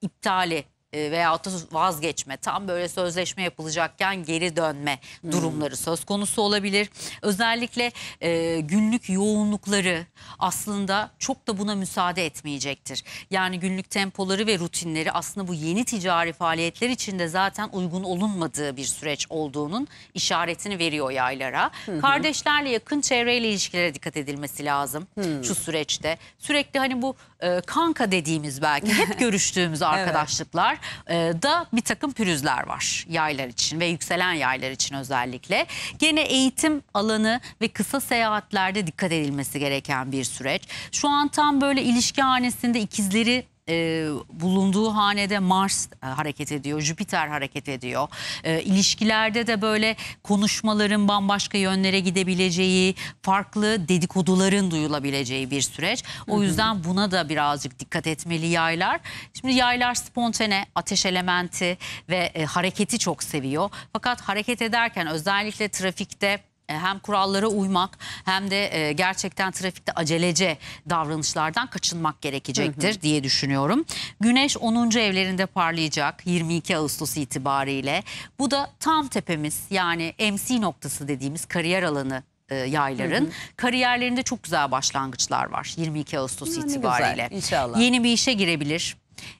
iptali e, veyahut da vazgeçme, tam böyle sözleşme yapılacakken geri dönme hmm. durumları söz konusu olabilir. Özellikle e, günlük yoğunlukları aslında çok da buna müsaade etmeyecektir. Yani günlük tempoları ve rutinleri aslında bu yeni ticari faaliyetler içinde zaten uygun olunmadığı bir süreç olduğunun işaretini veriyor yaylara. Hı hı. Kardeşlerle yakın çevreyle ilişkilere dikkat edilmesi lazım hı. şu süreçte. Sürekli hani bu e, kanka dediğimiz belki hep görüştüğümüz arkadaşlıklar e, da bir takım pürüzler var yaylar için ve yükselen yaylar için özellikle. Gene eğitim alanı ve kısa seyahatlerde dikkat edilmesi gereken bir süreç. Şu an tam böyle ilişki hanesinde ikizleri e, bulunduğu hanede Mars e, hareket ediyor, Jüpiter hareket ediyor. E, ilişkilerde de böyle konuşmaların bambaşka yönlere gidebileceği, farklı dedikoduların duyulabileceği bir süreç. O yüzden buna da birazcık dikkat etmeli yaylar. Şimdi yaylar spontane, ateş elementi ve e, hareketi çok seviyor. Fakat hareket ederken özellikle trafikte e, hem kurallara uymak hem de e, gerçekten trafikte acelece davranışlardan kaçınmak gerekecektir hı hı. diye düşünüyorum. Güneş 10. evlerinde parlayacak 22 Ağustos itibariyle. Bu da tam tepemiz yani MC noktası dediğimiz kariyer alanı e, yayların. Hı hı. Kariyerlerinde çok güzel başlangıçlar var 22 Ağustos yani itibariyle. Güzel, inşallah. Yeni bir işe girebilir.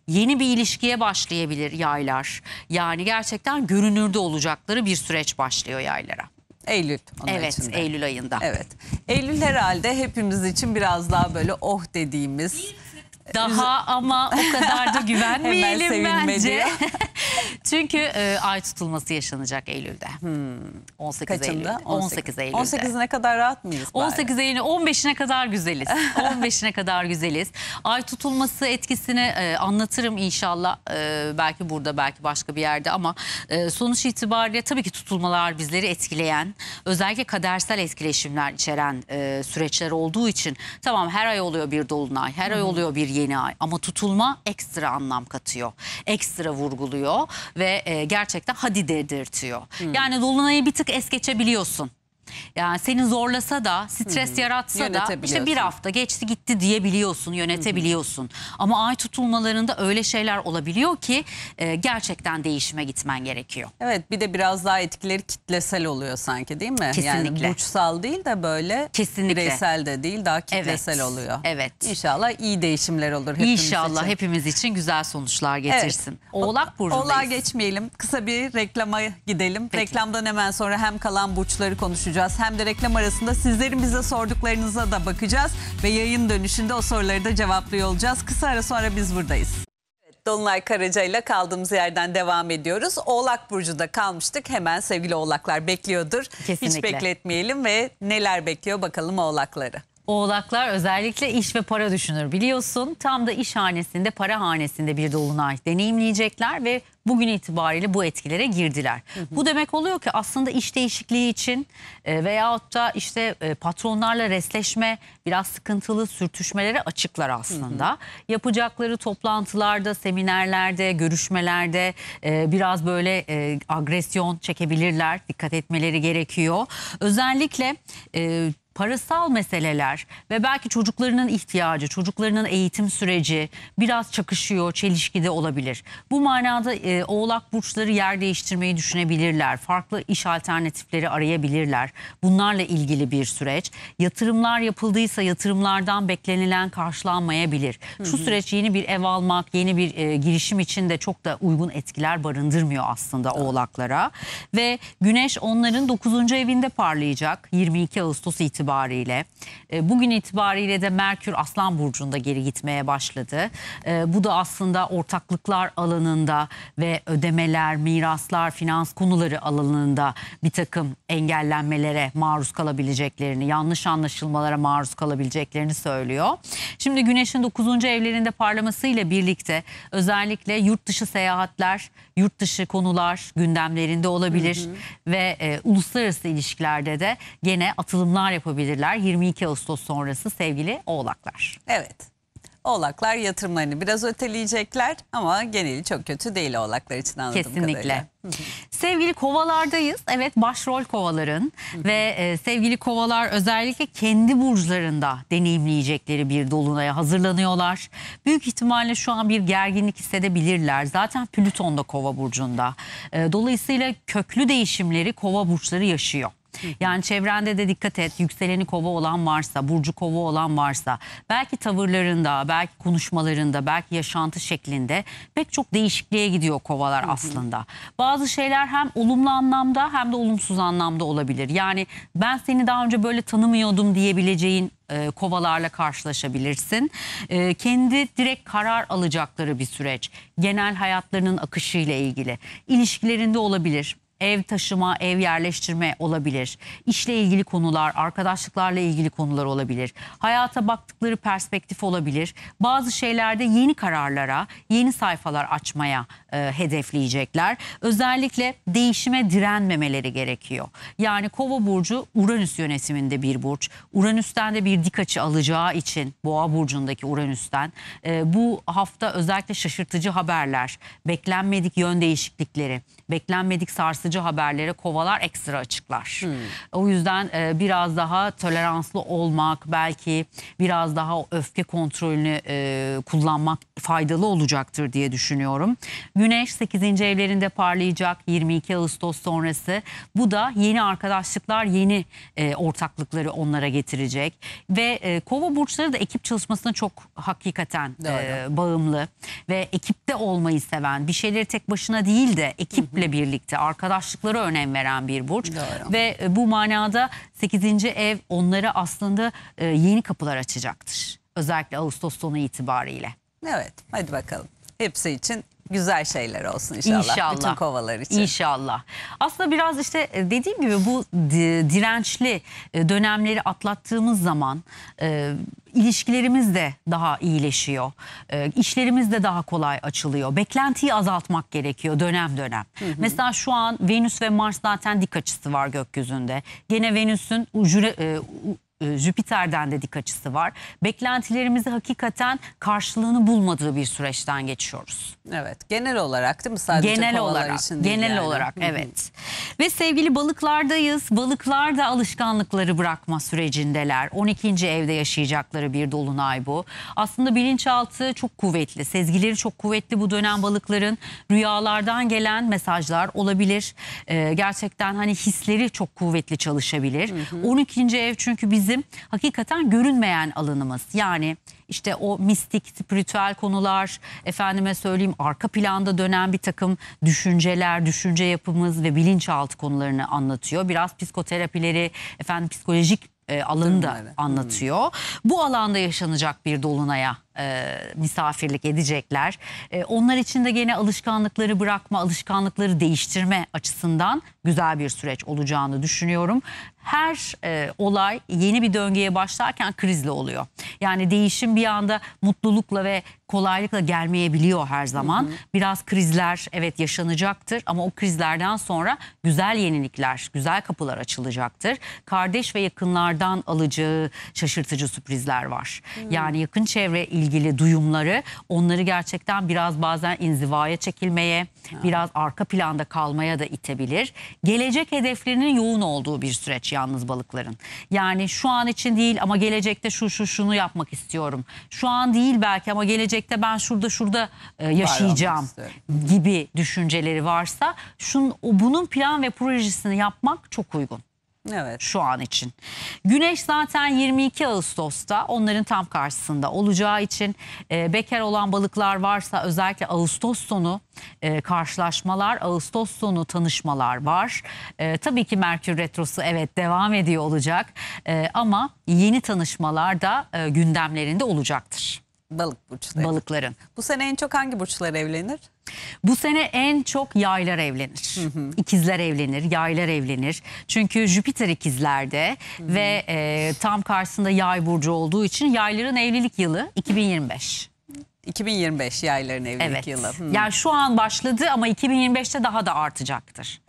Yeni bir ilişkiye başlayabilir yaylar. Yani gerçekten görünürde olacakları bir süreç başlıyor yaylara. Eylül. Onun evet, içinde. Eylül ayında. Evet. Eylül herhalde hepimiz için biraz daha böyle oh dediğimiz. Daha ama o kadar da güvenmeyelim bence. Çünkü e, ay tutulması yaşanacak Eylül'de. Hmm, 18 Eylül'de. 18, 18 Eylül'de. 18'ine kadar rahat mıyız? Bari? 18 Eylül 15'ine kadar güzeliz. 15'ine kadar güzeliz. Ay tutulması etkisini e, anlatırım inşallah. E, belki burada belki başka bir yerde ama e, sonuç itibariyle tabii ki tutulmalar bizleri etkileyen özellikle kadersel etkileşimler içeren e, süreçler olduğu için tamam her ay oluyor bir dolunay, her hmm. ay oluyor bir yeni ay ama tutulma ekstra anlam katıyor. Ekstra vurguluyor ve e, gerçekten hadi dedirtiyor. Hmm. Yani dolunayı bir tık es geçebiliyorsun. Yani seni zorlasa da, stres Hı -hı. yaratsa da işte bir hafta geçti gitti diyebiliyorsun, yönetebiliyorsun. Hı -hı. Ama ay tutulmalarında öyle şeyler olabiliyor ki e, gerçekten değişime gitmen gerekiyor. Evet bir de biraz daha etkileri kitlesel oluyor sanki değil mi? Kesinlikle. Yani burçsal değil de böyle Kesinlikle. bireysel de değil daha kitlesel evet. oluyor. Evet. İnşallah iyi değişimler olur hepimiz İnşallah için. hepimiz için güzel sonuçlar getirsin. Evet. Oğlak burcundayız. Oğlak geçmeyelim. Kısa bir reklama gidelim. Peki. Reklamdan hemen sonra hem kalan burçları konuşacağız soracağız. Hem de reklam arasında sizlerin bize sorduklarınıza da bakacağız ve yayın dönüşünde o soruları da cevaplıyor olacağız. Kısa ara sonra biz buradayız. Dolunay Karaca ile kaldığımız yerden devam ediyoruz. Oğlak Burcu'da kalmıştık. Hemen sevgili oğlaklar bekliyordur. Kesinlikle. Hiç bekletmeyelim ve neler bekliyor bakalım oğlakları. Oğlaklar özellikle iş ve para düşünür biliyorsun. Tam da iş hanesinde, para hanesinde bir dolunay deneyimleyecekler ve bugün itibariyle bu etkilere girdiler. Hı hı. Bu demek oluyor ki aslında iş değişikliği için e, veyahut da işte e, patronlarla resleşme biraz sıkıntılı sürtüşmelere açıklar aslında. Hı hı. Yapacakları toplantılarda, seminerlerde, görüşmelerde e, biraz böyle e, agresyon çekebilirler. Dikkat etmeleri gerekiyor. Özellikle e, parasal meseleler ve belki çocuklarının ihtiyacı, çocuklarının eğitim süreci biraz çakışıyor, çelişkide olabilir. Bu manada e, oğlak burçları yer değiştirmeyi düşünebilirler. Farklı iş alternatifleri arayabilirler. Bunlarla ilgili bir süreç. Yatırımlar yapıldıysa yatırımlardan beklenilen karşılanmayabilir. Şu hı hı. süreç yeni bir ev almak, yeni bir e, girişim için de çok da uygun etkiler barındırmıyor aslında evet. oğlaklara. Ve güneş onların 9. evinde parlayacak 22 Ağustos itibariyle itibariyle. E, bugün itibariyle de Merkür Aslan Burcu'nda geri gitmeye başladı. E, bu da aslında ortaklıklar alanında ve ödemeler, miraslar, finans konuları alanında bir takım engellenmelere maruz kalabileceklerini, yanlış anlaşılmalara maruz kalabileceklerini söylüyor. Şimdi Güneş'in 9. evlerinde parlamasıyla birlikte özellikle yurt dışı seyahatler, yurt dışı konular gündemlerinde olabilir hı hı. ve e, uluslararası ilişkilerde de gene atılımlar yapabilirler 22 Ağustos sonrası sevgili oğlaklar. Evet. Oğlaklar yatırımlarını biraz öteleyecekler ama geneli çok kötü değil oğlaklar için anladığım Kesinlikle. kadarıyla. sevgili kovalardayız. Evet başrol kovaların ve e, sevgili kovalar özellikle kendi burçlarında deneyimleyecekleri bir dolunaya hazırlanıyorlar. Büyük ihtimalle şu an bir gerginlik hissedebilirler. Zaten Plüton da kova burcunda. E, dolayısıyla köklü değişimleri kova burçları yaşıyor. Yani çevrende de dikkat et. Yükseleni kova olan varsa, burcu kova olan varsa belki tavırlarında, belki konuşmalarında, belki yaşantı şeklinde pek çok değişikliğe gidiyor kovalar aslında. Bazı şeyler hem olumlu anlamda hem de olumsuz anlamda olabilir. Yani ben seni daha önce böyle tanımıyordum diyebileceğin e, kovalarla karşılaşabilirsin. E, kendi direkt karar alacakları bir süreç. Genel hayatlarının akışıyla ilgili. ilişkilerinde olabilir ev taşıma, ev yerleştirme olabilir. İşle ilgili konular, arkadaşlıklarla ilgili konular olabilir. Hayata baktıkları perspektif olabilir. Bazı şeylerde yeni kararlara, yeni sayfalar açmaya e, hedefleyecekler. Özellikle değişime direnmemeleri gerekiyor. Yani Kova burcu Uranüs yönetiminde bir burç. Uranüs'ten de bir dik açı alacağı için Boğa burcundaki Uranüs'ten e, bu hafta özellikle şaşırtıcı haberler, beklenmedik yön değişiklikleri, beklenmedik sarsıcı yanıltıcı haberleri kovalar, ekstra açıklar. Hmm. O yüzden e, biraz daha toleranslı olmak, belki biraz daha öfke kontrolünü e, kullanmak faydalı olacaktır diye düşünüyorum. Güneş 8. evlerinde parlayacak 22 Ağustos sonrası. Bu da yeni arkadaşlıklar, yeni e, ortaklıkları onlara getirecek. Ve e, kova burçları da ekip çalışmasına çok hakikaten e, bağımlı ve ekipte olmayı seven, bir şeyleri tek başına değil de ekiple birlikte, arkadaş arkadaşlıklara önem veren bir burç. Doğru. Ve e, bu manada 8. ev onları aslında e, yeni kapılar açacaktır. Özellikle Ağustos sonu itibariyle. Evet hadi bakalım. Hepsi için güzel şeyler olsun inşallah. İnşallah. Bütün kovalar için. İnşallah. Aslında biraz işte e, dediğim gibi bu dirençli e, dönemleri atlattığımız zaman e, ilişkilerimiz de daha iyileşiyor. E, işlerimiz de daha kolay açılıyor. Beklentiyi azaltmak gerekiyor dönem dönem. Hı hı. Mesela şu an Venüs ve Mars zaten dik açısı var gökyüzünde. Gene Venüs'ün e, Jüpiter'den de dik açısı var. Beklentilerimizi hakikaten karşılığını bulmadığı bir süreçten geçiyoruz. Evet genel olarak değil mi? Sadece genel olarak için genel yani. olarak evet. Ve sevgili balıklardayız. Balıklar da alışkanlıkları bırakma sürecindeler. 12. evde yaşayacakları bir dolunay bu. Aslında bilinçaltı çok kuvvetli. Sezgileri çok kuvvetli bu dönem balıkların. Rüyalardan gelen mesajlar olabilir. Ee, gerçekten hani hisleri çok kuvvetli çalışabilir. Hı hı. 12. ev çünkü bizi bizim hakikaten görünmeyen alanımız. Yani işte o mistik, spiritüel konular, efendime söyleyeyim arka planda dönen bir takım düşünceler, düşünce yapımız ve bilinçaltı konularını anlatıyor. Biraz psikoterapileri, efendim psikolojik e, alanı da anlatıyor. Hmm. Bu alanda yaşanacak bir dolunaya e, misafirlik edecekler. E, onlar için de gene alışkanlıkları bırakma, alışkanlıkları değiştirme açısından güzel bir süreç olacağını düşünüyorum her e, olay yeni bir döngüye başlarken krizle oluyor. Yani değişim bir anda mutlulukla ve kolaylıkla gelmeyebiliyor her zaman. Hı hı. Biraz krizler evet yaşanacaktır ama o krizlerden sonra güzel yenilikler, güzel kapılar açılacaktır. Kardeş ve yakınlardan alacağı şaşırtıcı sürprizler var. Hı. Yani yakın çevre ilgili duyumları onları gerçekten biraz bazen inzivaya çekilmeye, hı. biraz arka planda kalmaya da itebilir. Gelecek hedeflerinin yoğun olduğu bir süreç yalnız balıkların. Yani şu an için değil ama gelecekte şu şu şunu yapmak istiyorum. Şu an değil belki ama gelecekte ben şurada şurada e, yaşayacağım gibi düşünceleri varsa şunun bunun plan ve projesini yapmak çok uygun. Evet. Şu an için. Güneş zaten 22 Ağustos'ta onların tam karşısında olacağı için e, bekar olan balıklar varsa özellikle Ağustos sonu e, karşılaşmalar, Ağustos sonu tanışmalar var. E, tabii ki Merkür Retrosu evet devam ediyor olacak e, ama yeni tanışmalar da e, gündemlerinde olacaktır. Balık burçları. Balıkların. Bu sene en çok hangi burçlar evlenir? Bu sene en çok yaylar evlenir. Hı hı. İkizler evlenir, yaylar evlenir. Çünkü Jüpiter ikizlerde hı hı. ve e, tam karşısında yay burcu olduğu için yayların evlilik yılı 2025. 2025 yayların evlilik evet. yılı. Hmm. Yani şu an başladı ama 2025'te daha da artacaktır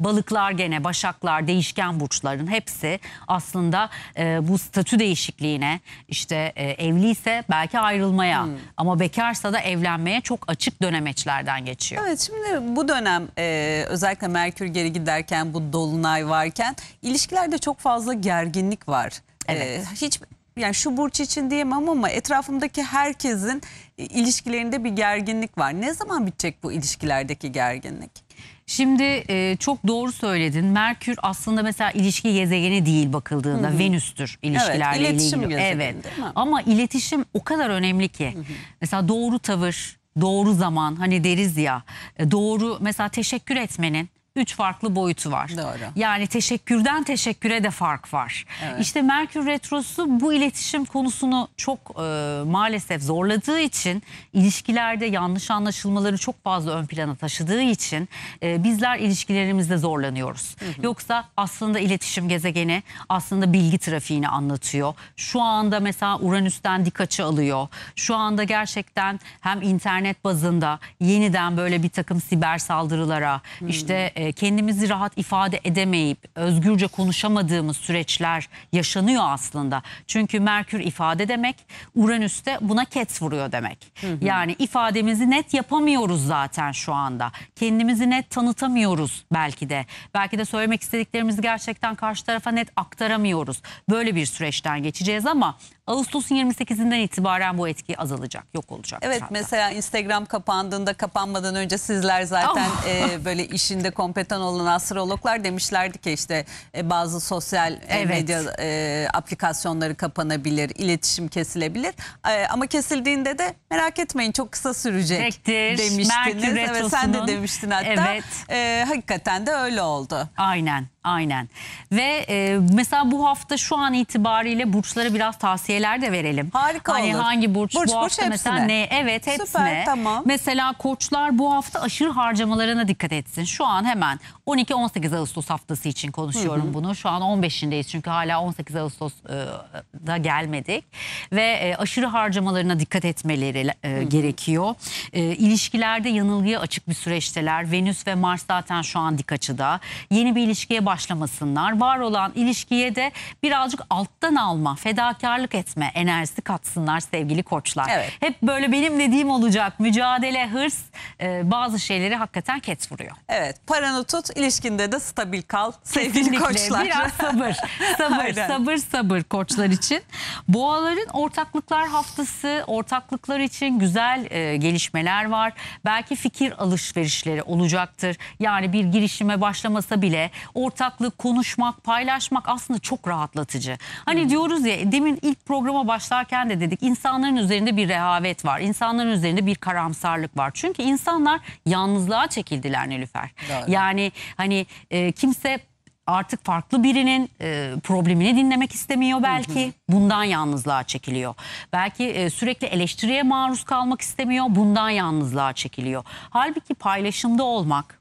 balıklar gene başaklar değişken burçların hepsi aslında e, bu statü değişikliğine işte e, evliyse belki ayrılmaya hmm. ama bekarsa da evlenmeye çok açık dönemeçlerden geçiyor. Evet şimdi bu dönem e, özellikle Merkür geri giderken bu dolunay varken ilişkilerde çok fazla gerginlik var. E, evet. E, hiç yani şu burç için diyemem ama etrafımdaki herkesin e, ilişkilerinde bir gerginlik var. Ne zaman bitecek bu ilişkilerdeki gerginlik? Şimdi e, çok doğru söyledin. Merkür aslında mesela ilişki gezegeni değil bakıldığında Hı -hı. Venüs'tür ilişkilerle evet, iletişim ilgili. Gezegeni, evet. Değil mi? Ama iletişim o kadar önemli ki. Hı -hı. Mesela doğru tavır, doğru zaman hani deriz ya. E, doğru mesela teşekkür etmenin üç farklı boyutu var. Doğru. Yani teşekkürden teşekküre de fark var. Evet. İşte Merkür Retrosu bu iletişim konusunu çok e, maalesef zorladığı için ilişkilerde yanlış anlaşılmaları çok fazla ön plana taşıdığı için e, bizler ilişkilerimizde zorlanıyoruz. Hı hı. Yoksa aslında iletişim gezegeni aslında bilgi trafiğini anlatıyor. Şu anda mesela Uranüs'ten dik açı alıyor. Şu anda gerçekten hem internet bazında yeniden böyle bir takım siber saldırılara hı. işte e, kendimizi rahat ifade edemeyip özgürce konuşamadığımız süreçler yaşanıyor aslında. Çünkü Merkür ifade demek, Uranüs de buna ket vuruyor demek. Hı hı. Yani ifademizi net yapamıyoruz zaten şu anda. Kendimizi net tanıtamıyoruz belki de. Belki de söylemek istediklerimizi gerçekten karşı tarafa net aktaramıyoruz. Böyle bir süreçten geçeceğiz ama Ağustos'un 28'inden itibaren bu etki azalacak, yok olacak. Evet zaten. mesela Instagram kapandığında kapanmadan önce sizler zaten ah! e, böyle işinde kompetan olan astrologlar demişlerdi ki işte e, bazı sosyal e, evet. medya e, aplikasyonları kapanabilir, iletişim kesilebilir. E, ama kesildiğinde de merak etmeyin çok kısa sürecek Tektir, demiştiniz. Evet sen de demiştin hatta. Evet. E, hakikaten de öyle oldu. Aynen, aynen. Ve e, mesela bu hafta şu an itibariyle burçlara biraz tavsiye şeyler de verelim. Harika hani olur. Hangi burç, burç bu burç hafta mesela ne? Evet hepsine. Süper tamam. Mesela koçlar bu hafta aşırı harcamalarına dikkat etsin. Şu an hemen 12-18 Ağustos haftası için konuşuyorum hı hı. bunu. Şu an 15'indeyiz çünkü hala 18 Ağustos'da gelmedik. Ve e, aşırı harcamalarına dikkat etmeleri e, hı. gerekiyor. E, ilişkilerde yanılgıya açık bir süreçteler. Venüs ve Mars zaten şu an dik açıda. Yeni bir ilişkiye başlamasınlar. Var olan ilişkiye de birazcık alttan alma, fedakarlık et etme, enerjisi katsınlar sevgili koçlar. Evet. Hep böyle benim dediğim olacak. Mücadele, hırs e, bazı şeyleri hakikaten ket vuruyor. Evet. Paranı tut, ilişkinde de stabil kal sevgili Kesinlikle. koçlar. Biraz sabır. Sabır, sabır, sabır koçlar için. Boğaların ortaklıklar haftası, ortaklıklar için güzel e, gelişmeler var. Belki fikir alışverişleri olacaktır. Yani bir girişime başlamasa bile ortaklık, konuşmak, paylaşmak aslında çok rahatlatıcı. Hani hmm. diyoruz ya demin ilk programa başlarken de dedik insanların üzerinde bir rehavet var. İnsanların üzerinde bir karamsarlık var. Çünkü insanlar yalnızlığa çekildiler Nilüfer. Doğru. Yani hani e, kimse artık farklı birinin e, problemini dinlemek istemiyor belki. Hı hı. Bundan yalnızlığa çekiliyor. Belki e, sürekli eleştiriye maruz kalmak istemiyor. Bundan yalnızlığa çekiliyor. Halbuki paylaşımda olmak,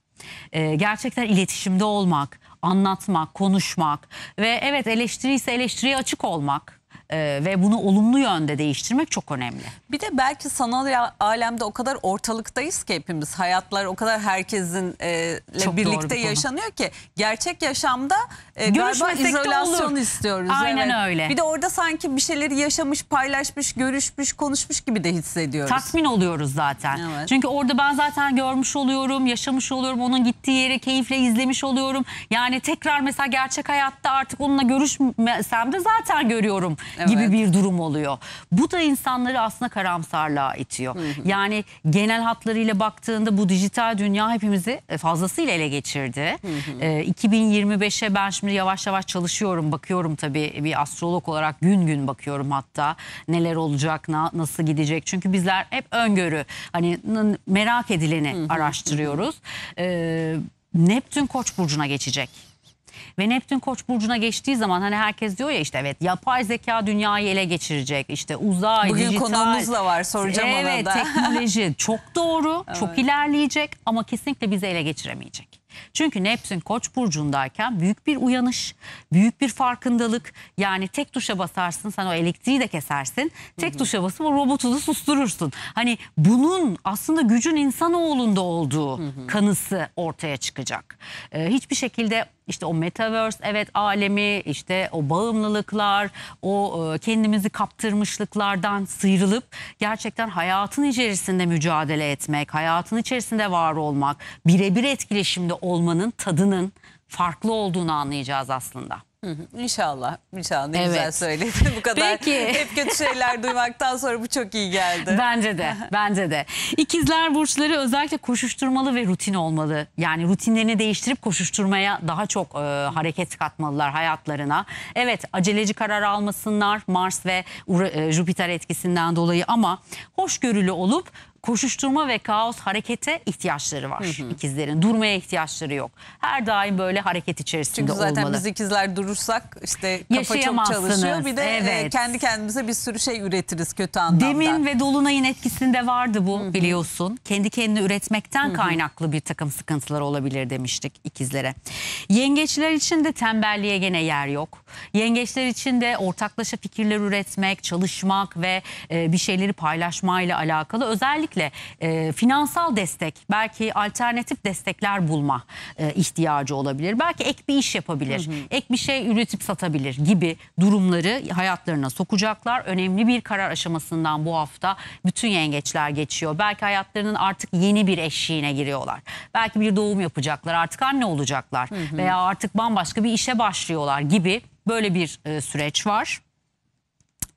e, gerçekten iletişimde olmak, anlatmak, konuşmak ve evet eleştiri ise eleştiriye açık olmak e, ve bunu olumlu yönde değiştirmek çok önemli. Bir de belki sanal alemde o kadar ortalıktayız ki hepimiz hayatlar o kadar herkesinle e, birlikte bir yaşanıyor ki gerçek yaşamda e, galiba izolasyon istiyoruz. Aynen evet. öyle. Bir de orada sanki bir şeyleri yaşamış, paylaşmış, görüşmüş, konuşmuş gibi de hissediyoruz. Tatmin oluyoruz zaten. Evet. Çünkü orada ben zaten görmüş oluyorum, yaşamış oluyorum, onun gittiği yeri keyifle izlemiş oluyorum. Yani tekrar mesela gerçek hayatta artık onunla görüşmesem de zaten görüyorum gibi bir durum oluyor. Bu da insanları aslında karamsarlığa itiyor. Hı hı. Yani genel hatlarıyla baktığında bu dijital dünya hepimizi e, fazlasıyla ele geçirdi. E, 2025'e ben şimdi yavaş yavaş çalışıyorum, bakıyorum tabii bir astrolog olarak gün gün bakıyorum hatta neler olacak, na, nasıl gidecek. Çünkü bizler hep öngörü, hani merak edileni hı hı. araştırıyoruz. E, Neptün Koç burcuna geçecek. Ve Neptün Koç burcuna geçtiği zaman hani herkes diyor ya işte evet yapay zeka dünyayı ele geçirecek. işte uzay, Bugün dijital. konuğumuz da var soracağım evet, ona da. Evet teknoloji çok doğru, evet. çok ilerleyecek ama kesinlikle bizi ele geçiremeyecek. Çünkü Neptün Koç burcundayken büyük bir uyanış, büyük bir farkındalık. Yani tek tuşa basarsın, sen o elektriği de kesersin. Tek hı hı. tuşa basıp o robotu da susturursun. Hani bunun aslında gücün insanoğlunda olduğu hı hı. kanısı ortaya çıkacak. Ee, hiçbir şekilde işte o metaverse evet alemi işte o bağımlılıklar o e, kendimizi kaptırmışlıklardan sıyrılıp gerçekten hayatın içerisinde mücadele etmek, hayatın içerisinde var olmak, birebir etkileşimde olmanın tadının farklı olduğunu anlayacağız aslında. İnşallah, hı, inşallah, ne evet. güzel söyledin. Bu kadar Peki. hep kötü şeyler duymaktan sonra bu çok iyi geldi. Bence de, bence de. İkizler burçları özellikle koşuşturmalı ve rutin olmalı. Yani rutinlerini değiştirip koşuşturmaya daha çok e, hareket katmalılar hayatlarına. Evet, aceleci karar almasınlar Mars ve e, Jüpiter etkisinden dolayı ama hoşgörülü olup koşuşturma ve kaos harekete ihtiyaçları var hı hı. ikizlerin. Durmaya ihtiyaçları yok. Her daim böyle hareket içerisinde olmalı. Çünkü zaten olmalı. biz ikizler durursak işte kafa çok çalışıyor. Bir de e, evet. kendi kendimize bir sürü şey üretiriz kötü anlamda. Demin ve Dolunay'ın etkisinde vardı bu hı hı. biliyorsun. Kendi kendini üretmekten hı hı. kaynaklı bir takım sıkıntılar olabilir demiştik ikizlere. Yengeçler için de tembelliğe gene yer yok. Yengeçler için de ortaklaşa fikirler üretmek, çalışmak ve e, bir şeyleri paylaşmayla alakalı özellikle özellikle e, ee, finansal destek, belki alternatif destekler bulma e, ihtiyacı olabilir. Belki ek bir iş yapabilir, hı hı. ek bir şey üretip satabilir gibi durumları hayatlarına sokacaklar. Önemli bir karar aşamasından bu hafta bütün yengeçler geçiyor. Belki hayatlarının artık yeni bir eşiğine giriyorlar. Belki bir doğum yapacaklar, artık anne olacaklar hı hı. veya artık bambaşka bir işe başlıyorlar gibi böyle bir e, süreç var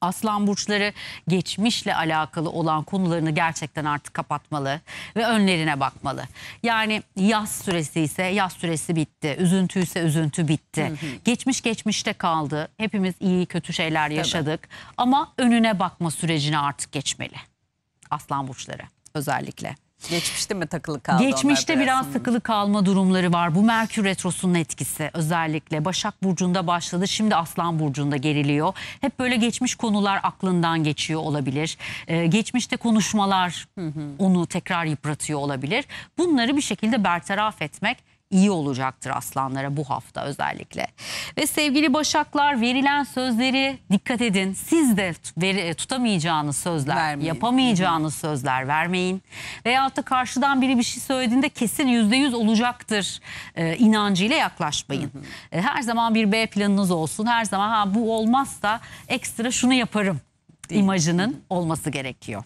aslan burçları geçmişle alakalı olan konularını gerçekten artık kapatmalı ve önlerine bakmalı. Yani yaz süresi ise yaz süresi bitti. Üzüntü ise üzüntü bitti. Hı hı. Geçmiş geçmişte kaldı. Hepimiz iyi kötü şeyler yaşadık. Tabii. Ama önüne bakma sürecini artık geçmeli. Aslan burçları özellikle. Geçmişte mi takılı kaldı? Geçmişte biraz, biraz takılı kalma durumları var. Bu Merkür Retrosu'nun etkisi özellikle. Başak Burcu'nda başladı. Şimdi Aslan Burcu'nda geriliyor. Hep böyle geçmiş konular aklından geçiyor olabilir. Ee, geçmişte konuşmalar onu tekrar yıpratıyor olabilir. Bunları bir şekilde bertaraf etmek iyi olacaktır aslanlara bu hafta özellikle. Ve sevgili başaklar verilen sözleri dikkat edin. Siz de e, tutamayacağınız sözler, vermeyin. yapamayacağınız sözler vermeyin. Veyahut da karşıdan biri bir şey söylediğinde kesin yüzde yüz olacaktır e, inancıyla yaklaşmayın. Hı hı. E, her zaman bir B planınız olsun. Her zaman ha bu olmazsa ekstra şunu yaparım imajının olması gerekiyor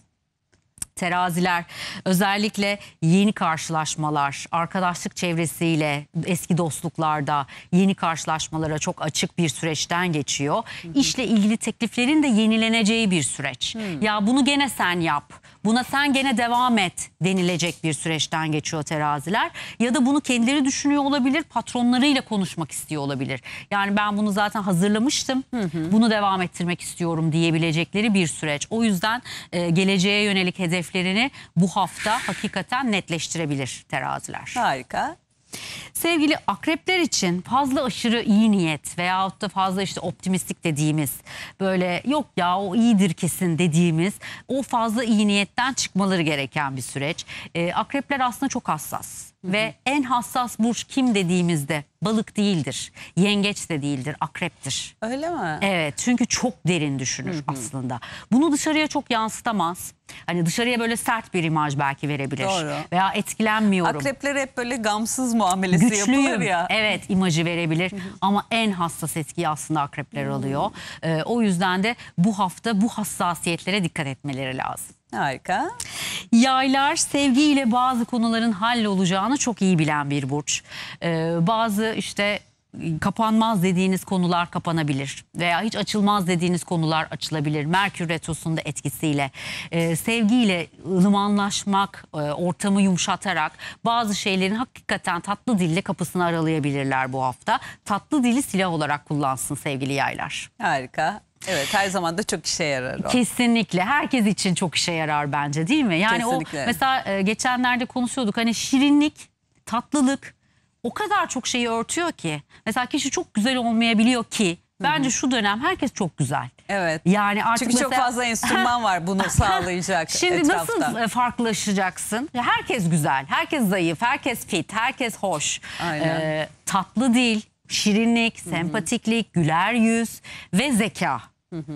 teraziler, özellikle yeni karşılaşmalar, arkadaşlık çevresiyle eski dostluklarda yeni karşılaşmalara çok açık bir süreçten geçiyor. Hı hı. İşle ilgili tekliflerin de yenileneceği bir süreç. Hı. Ya bunu gene sen yap Buna sen gene devam et denilecek bir süreçten geçiyor teraziler. Ya da bunu kendileri düşünüyor olabilir, patronlarıyla konuşmak istiyor olabilir. Yani ben bunu zaten hazırlamıştım, hı hı. bunu devam ettirmek istiyorum diyebilecekleri bir süreç. O yüzden e, geleceğe yönelik hedeflerini bu hafta hakikaten netleştirebilir teraziler. Harika. Sevgili akrepler için fazla aşırı iyi niyet veyahut da fazla işte optimistik dediğimiz böyle yok ya o iyidir kesin dediğimiz o fazla iyi niyetten çıkmaları gereken bir süreç. E, akrepler aslında çok hassas ve en hassas burç kim dediğimizde balık değildir, yengeç de değildir, akreptir. Öyle mi? Evet çünkü çok derin düşünür aslında. Bunu dışarıya çok yansıtamaz. Hani dışarıya böyle sert bir imaj belki verebilir. Doğru. Veya etkilenmiyorum. Akrepler hep böyle gamsız muamelesi yapılır Güçlüyüm. ya. Evet imajı verebilir ama en hassas etkiyi aslında akrepler alıyor. Hmm. Ee, o yüzden de bu hafta bu hassasiyetlere dikkat etmeleri lazım. Harika. Yaylar sevgiyle bazı konuların hallolacağını çok iyi bilen bir burç. Ee, bazı işte kapanmaz dediğiniz konular kapanabilir veya hiç açılmaz dediğiniz konular açılabilir. Merkür retrosunda etkisiyle e, sevgiyle ılımanlaşmak, e, ortamı yumuşatarak bazı şeylerin hakikaten tatlı dille kapısını aralayabilirler bu hafta. Tatlı dili silah olarak kullansın sevgili yaylar. Harika. Evet her zaman da çok işe yarar o. Kesinlikle herkes için çok işe yarar bence değil mi? Yani Kesinlikle. o mesela e, geçenlerde konuşuyorduk hani şirinlik, tatlılık o kadar çok şeyi örtüyor ki. Mesela kişi çok güzel olmayabiliyor ki. Bence şu dönem herkes çok güzel. Evet. Yani artık Çünkü çok fazla enstrüman var bunu sağlayacak Şimdi etrafta. nasıl e, farklılaşacaksın? Herkes güzel, herkes zayıf, herkes fit, herkes hoş. Aynen. Ee, tatlı dil, şirinlik, sempatiklik, güler yüz ve zeka.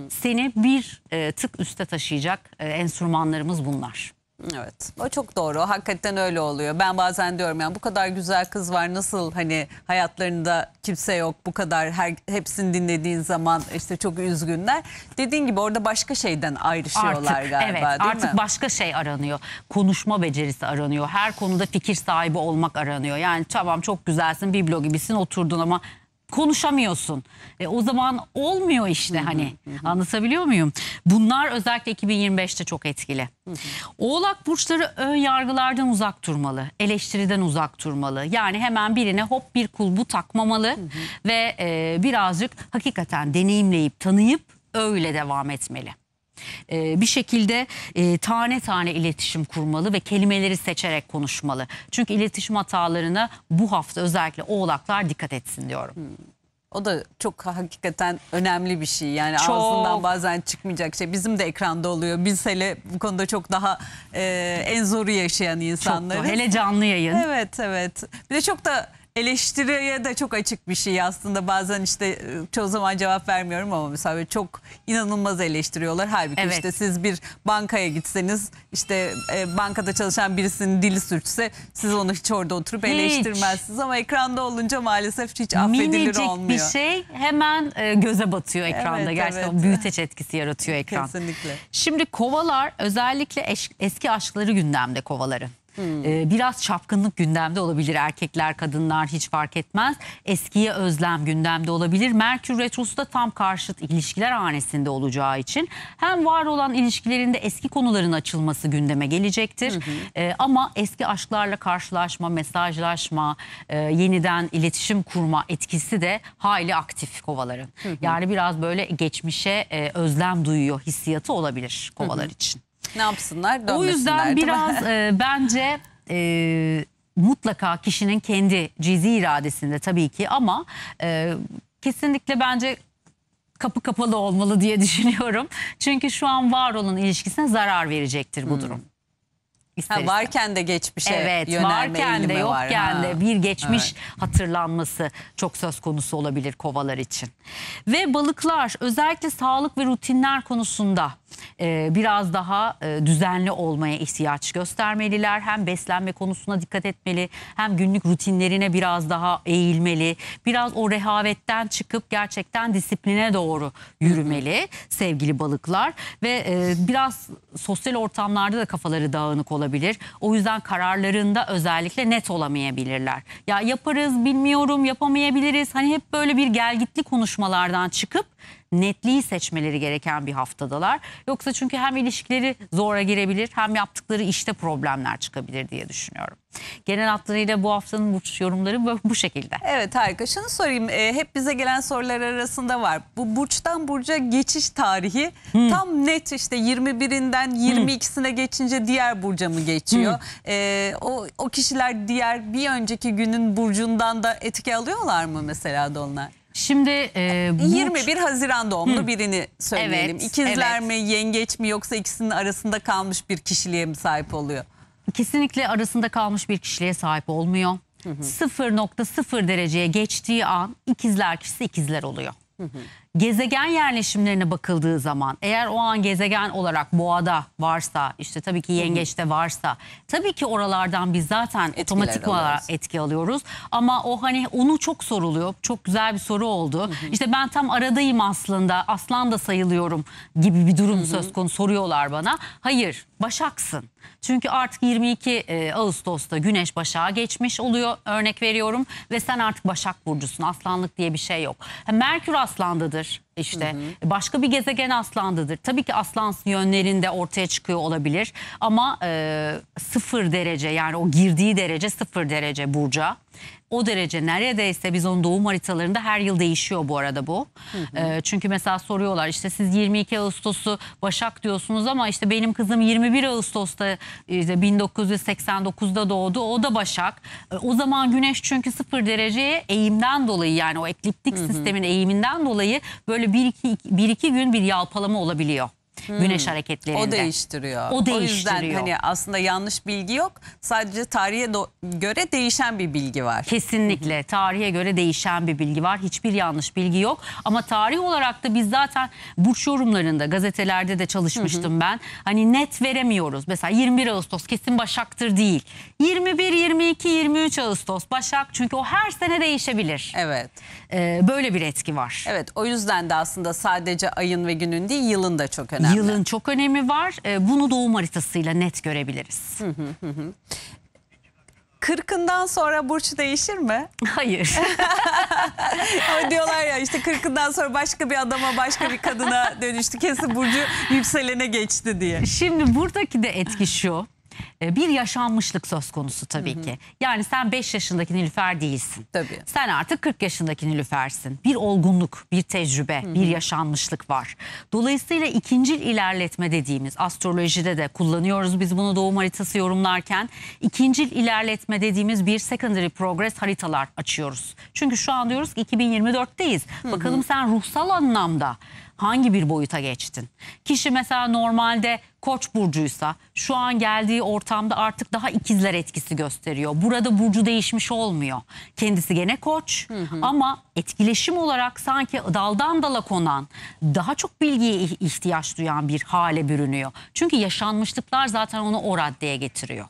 Seni bir e, tık üste taşıyacak e, enstrümanlarımız bunlar. Evet o çok doğru hakikaten öyle oluyor ben bazen diyorum yani bu kadar güzel kız var nasıl hani hayatlarında kimse yok bu kadar her, hepsini dinlediğin zaman işte çok üzgünler dediğin gibi orada başka şeyden ayrışıyorlar artık, galiba evet, değil artık mi? başka şey aranıyor konuşma becerisi aranıyor her konuda fikir sahibi olmak aranıyor yani tamam çok güzelsin biblo gibisin oturdun ama konuşamıyorsun. E, o zaman olmuyor işte hani. Anlatabiliyor muyum? Bunlar özellikle 2025'te çok etkili. Oğlak burçları ön yargılardan uzak durmalı, eleştiriden uzak durmalı. Yani hemen birine hop bir kulbu takmamalı ve e, birazcık hakikaten deneyimleyip tanıyıp öyle devam etmeli. Ee, bir şekilde e, tane tane iletişim kurmalı ve kelimeleri seçerek konuşmalı. Çünkü iletişim hatalarına bu hafta özellikle oğlaklar dikkat etsin diyorum. Hmm. O da çok hakikaten önemli bir şey. Yani çok. ağzından bazen çıkmayacak şey. Bizim de ekranda oluyor. Biz hele bu konuda çok daha e, en zoru yaşayan insanlar. hele canlı yayın. Evet evet. Bir de çok da eleştiriye de çok açık bir şey aslında bazen işte e, çoğu zaman cevap vermiyorum ama mesela çok inanılmaz eleştiriyorlar. Halbuki evet. işte siz bir bankaya gitseniz işte e, bankada çalışan birisinin dili sürçse siz onu hiç orada oturup hiç. eleştirmezsiniz ama ekranda olunca maalesef hiç affedilir Minicik olmuyor. bir şey hemen e, göze batıyor ekranda evet, gerçekten evet. büyüteç etkisi yaratıyor ekran. Kesinlikle. Şimdi kovalar özellikle eski aşkları gündemde kovaların. Hmm. Ee, biraz çapkınlık gündemde olabilir. Erkekler, kadınlar hiç fark etmez. Eskiye özlem gündemde olabilir. Merkür Retrosu da tam karşıt ilişkiler hanesinde olacağı için hem var olan ilişkilerinde eski konuların açılması gündeme gelecektir. Hmm. Ee, ama eski aşklarla karşılaşma, mesajlaşma, e, yeniden iletişim kurma etkisi de hayli aktif kovaların. Hmm. Yani biraz böyle geçmişe e, özlem duyuyor hissiyatı olabilir kovalar hmm. için. Ne yapsınlar? O yüzden biraz e, bence e, mutlaka kişinin kendi cizi iradesinde tabii ki ama e, kesinlikle bence kapı kapalı olmalı diye düşünüyorum. Çünkü şu an var olan ilişkisine zarar verecektir bu hmm. durum. Ha, varken de geçmişe evet, yönelme varken de eğilimi var. yokken de bir geçmiş hatırlanması çok söz konusu olabilir kovalar için. Ve balıklar özellikle sağlık ve rutinler konusunda ee, biraz daha e, düzenli olmaya ihtiyaç göstermeliler. Hem beslenme konusuna dikkat etmeli hem günlük rutinlerine biraz daha eğilmeli. Biraz o rehavetten çıkıp gerçekten disipline doğru yürümeli sevgili balıklar. Ve e, biraz sosyal ortamlarda da kafaları dağınık olabilir. O yüzden kararlarında özellikle net olamayabilirler. Ya yaparız bilmiyorum yapamayabiliriz. Hani hep böyle bir gelgitli konuşmalardan çıkıp netliği seçmeleri gereken bir haftadalar. Yoksa çünkü hem ilişkileri zora girebilir hem yaptıkları işte problemler çıkabilir diye düşünüyorum. Genel hatlarıyla bu haftanın burç yorumları bu şekilde. Evet Harika. Şunu sorayım. E, hep bize gelen sorular arasında var. Bu burçtan burca geçiş tarihi hmm. tam net işte 21'inden 22'sine hmm. geçince diğer burca mı geçiyor? Hmm. E, o, o kişiler diğer bir önceki günün burcundan da etki alıyorlar mı mesela da onlar? Şimdi e, bu... 21 Haziran doğumlu Hı. birini söyleyelim. Evet, İkizler evet. mi, yengeç mi yoksa ikisinin arasında kalmış bir kişiliğe mi sahip oluyor? Kesinlikle arasında kalmış bir kişiliğe sahip olmuyor. 0.0 dereceye geçtiği an ikizler kişisi ikizler oluyor. Hı hı gezegen yerleşimlerine bakıldığı zaman eğer o an gezegen olarak boğada varsa işte tabii ki yengeçte varsa tabii ki oralardan biz zaten Etkiler otomatik olarak alıyoruz. etki alıyoruz. Ama o hani onu çok soruluyor. Çok güzel bir soru oldu. Hı hı. İşte ben tam aradayım aslında aslan da sayılıyorum gibi bir durum hı hı. söz konusu soruyorlar bana. Hayır başaksın. Çünkü artık 22 e, Ağustos'ta güneş başağa geçmiş oluyor örnek veriyorum ve sen artık başak burcusun aslanlık diye bir şey yok. Ha, Merkür aslandadır tamamdır işte hı hı. E, başka bir gezegen aslandıdır. Tabii ki aslan yönlerinde ortaya çıkıyor olabilir ama e, sıfır derece yani o girdiği derece sıfır derece burca. O derece neredeyse biz onun doğum haritalarında her yıl değişiyor bu arada bu. Hı hı. E, çünkü mesela soruyorlar işte siz 22 Ağustos'u Başak diyorsunuz ama işte benim kızım 21 Ağustos'ta işte 1989'da doğdu o da Başak. E, o zaman Güneş çünkü sıfır dereceye eğimden dolayı yani o ekliptik hı hı. sistemin eğiminden dolayı böyle böyle bir iki, bir iki gün bir yalpalama olabiliyor. Güneş hareketlerinde. Hmm. O değiştiriyor. O değiştiriyor. O yüzden hani aslında yanlış bilgi yok. Sadece tarihe göre değişen bir bilgi var. Kesinlikle. Tarihe göre değişen bir bilgi var. Hiçbir yanlış bilgi yok. Ama tarih olarak da biz zaten burç yorumlarında, gazetelerde de çalışmıştım ben. Hani net veremiyoruz. Mesela 21 Ağustos kesin Başak'tır değil. 21, 22, 23 Ağustos Başak. Çünkü o her sene değişebilir. Evet. Ee, böyle bir etki var. Evet o yüzden de aslında sadece ayın ve günün değil yılın da çok önemli önemli. Yılın çok önemi var. Ee, bunu doğum haritasıyla net görebiliriz. Kırkından sonra burç değişir mi? Hayır. diyorlar ya işte kırkından sonra başka bir adama başka bir kadına dönüştü. Kesin burcu yükselene geçti diye. Şimdi buradaki de etki şu. E, bir yaşanmışlık söz konusu tabii ki. Yani sen 5 yaşındaki Nilüfer değilsin. Tabii. Sen artık 40 yaşındaki Nilüfer'sin. Bir olgunluk, bir tecrübe, bir yaşanmışlık var. Dolayısıyla ikincil ilerletme dediğimiz astrolojide de kullanıyoruz biz bunu doğum haritası yorumlarken. ikincil ilerletme dediğimiz bir secondary progress haritalar açıyoruz. Çünkü şu an diyoruz ki 2024'teyiz. Bakalım sen ruhsal anlamda hangi bir boyuta geçtin? Kişi mesela normalde koç burcuysa şu an geldiği ortamda artık daha ikizler etkisi gösteriyor. Burada burcu değişmiş olmuyor. Kendisi gene koç hı hı. ama etkileşim olarak sanki daldan dala konan daha çok bilgiye ihtiyaç duyan bir hale bürünüyor. Çünkü yaşanmışlıklar zaten onu o raddeye getiriyor.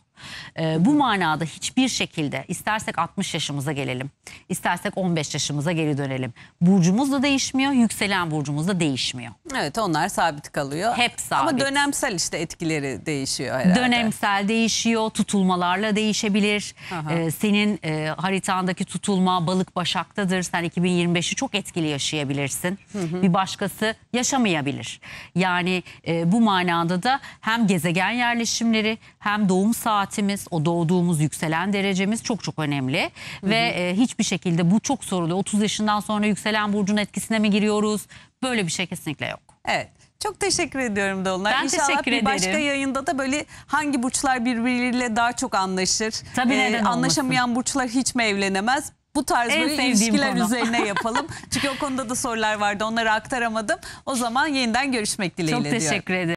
E, bu manada hiçbir şekilde istersek 60 yaşımıza gelelim, istersek 15 yaşımıza geri dönelim. Burcumuz da değişmiyor, yükselen burcumuz da değişmiyor. Evet onlar sabit kalıyor. Hep sabit. Ama dönemsel işte etkileri değişiyor herhalde. Dönemsel değişiyor, tutulmalarla değişebilir. E, senin e, haritandaki tutulma balık başaktadır. Sen 2025'i çok etkili yaşayabilirsin. Hı hı. Bir başkası yaşamayabilir. Yani e, bu manada da hem gezegen yerleşimleri hem doğum saatimiz, o doğduğumuz yükselen derecemiz çok çok önemli. Hı hı. Ve e, hiçbir şekilde bu çok soruluyor. 30 yaşından sonra yükselen burcun etkisine mi giriyoruz? Böyle bir şey kesinlikle yok. Evet. Çok teşekkür ediyorum Dolunay. Ben İnşallah teşekkür bir başka yayında da böyle hangi burçlar birbiriyle daha çok anlaşır. Tabii ee, neden Anlaşamayan olmasın? burçlar hiç mi evlenemez? Bu tarz en böyle ilişkiler konu. üzerine yapalım. Çünkü o konuda da sorular vardı onları aktaramadım. O zaman yeniden görüşmek dileğiyle Çok teşekkür ederim.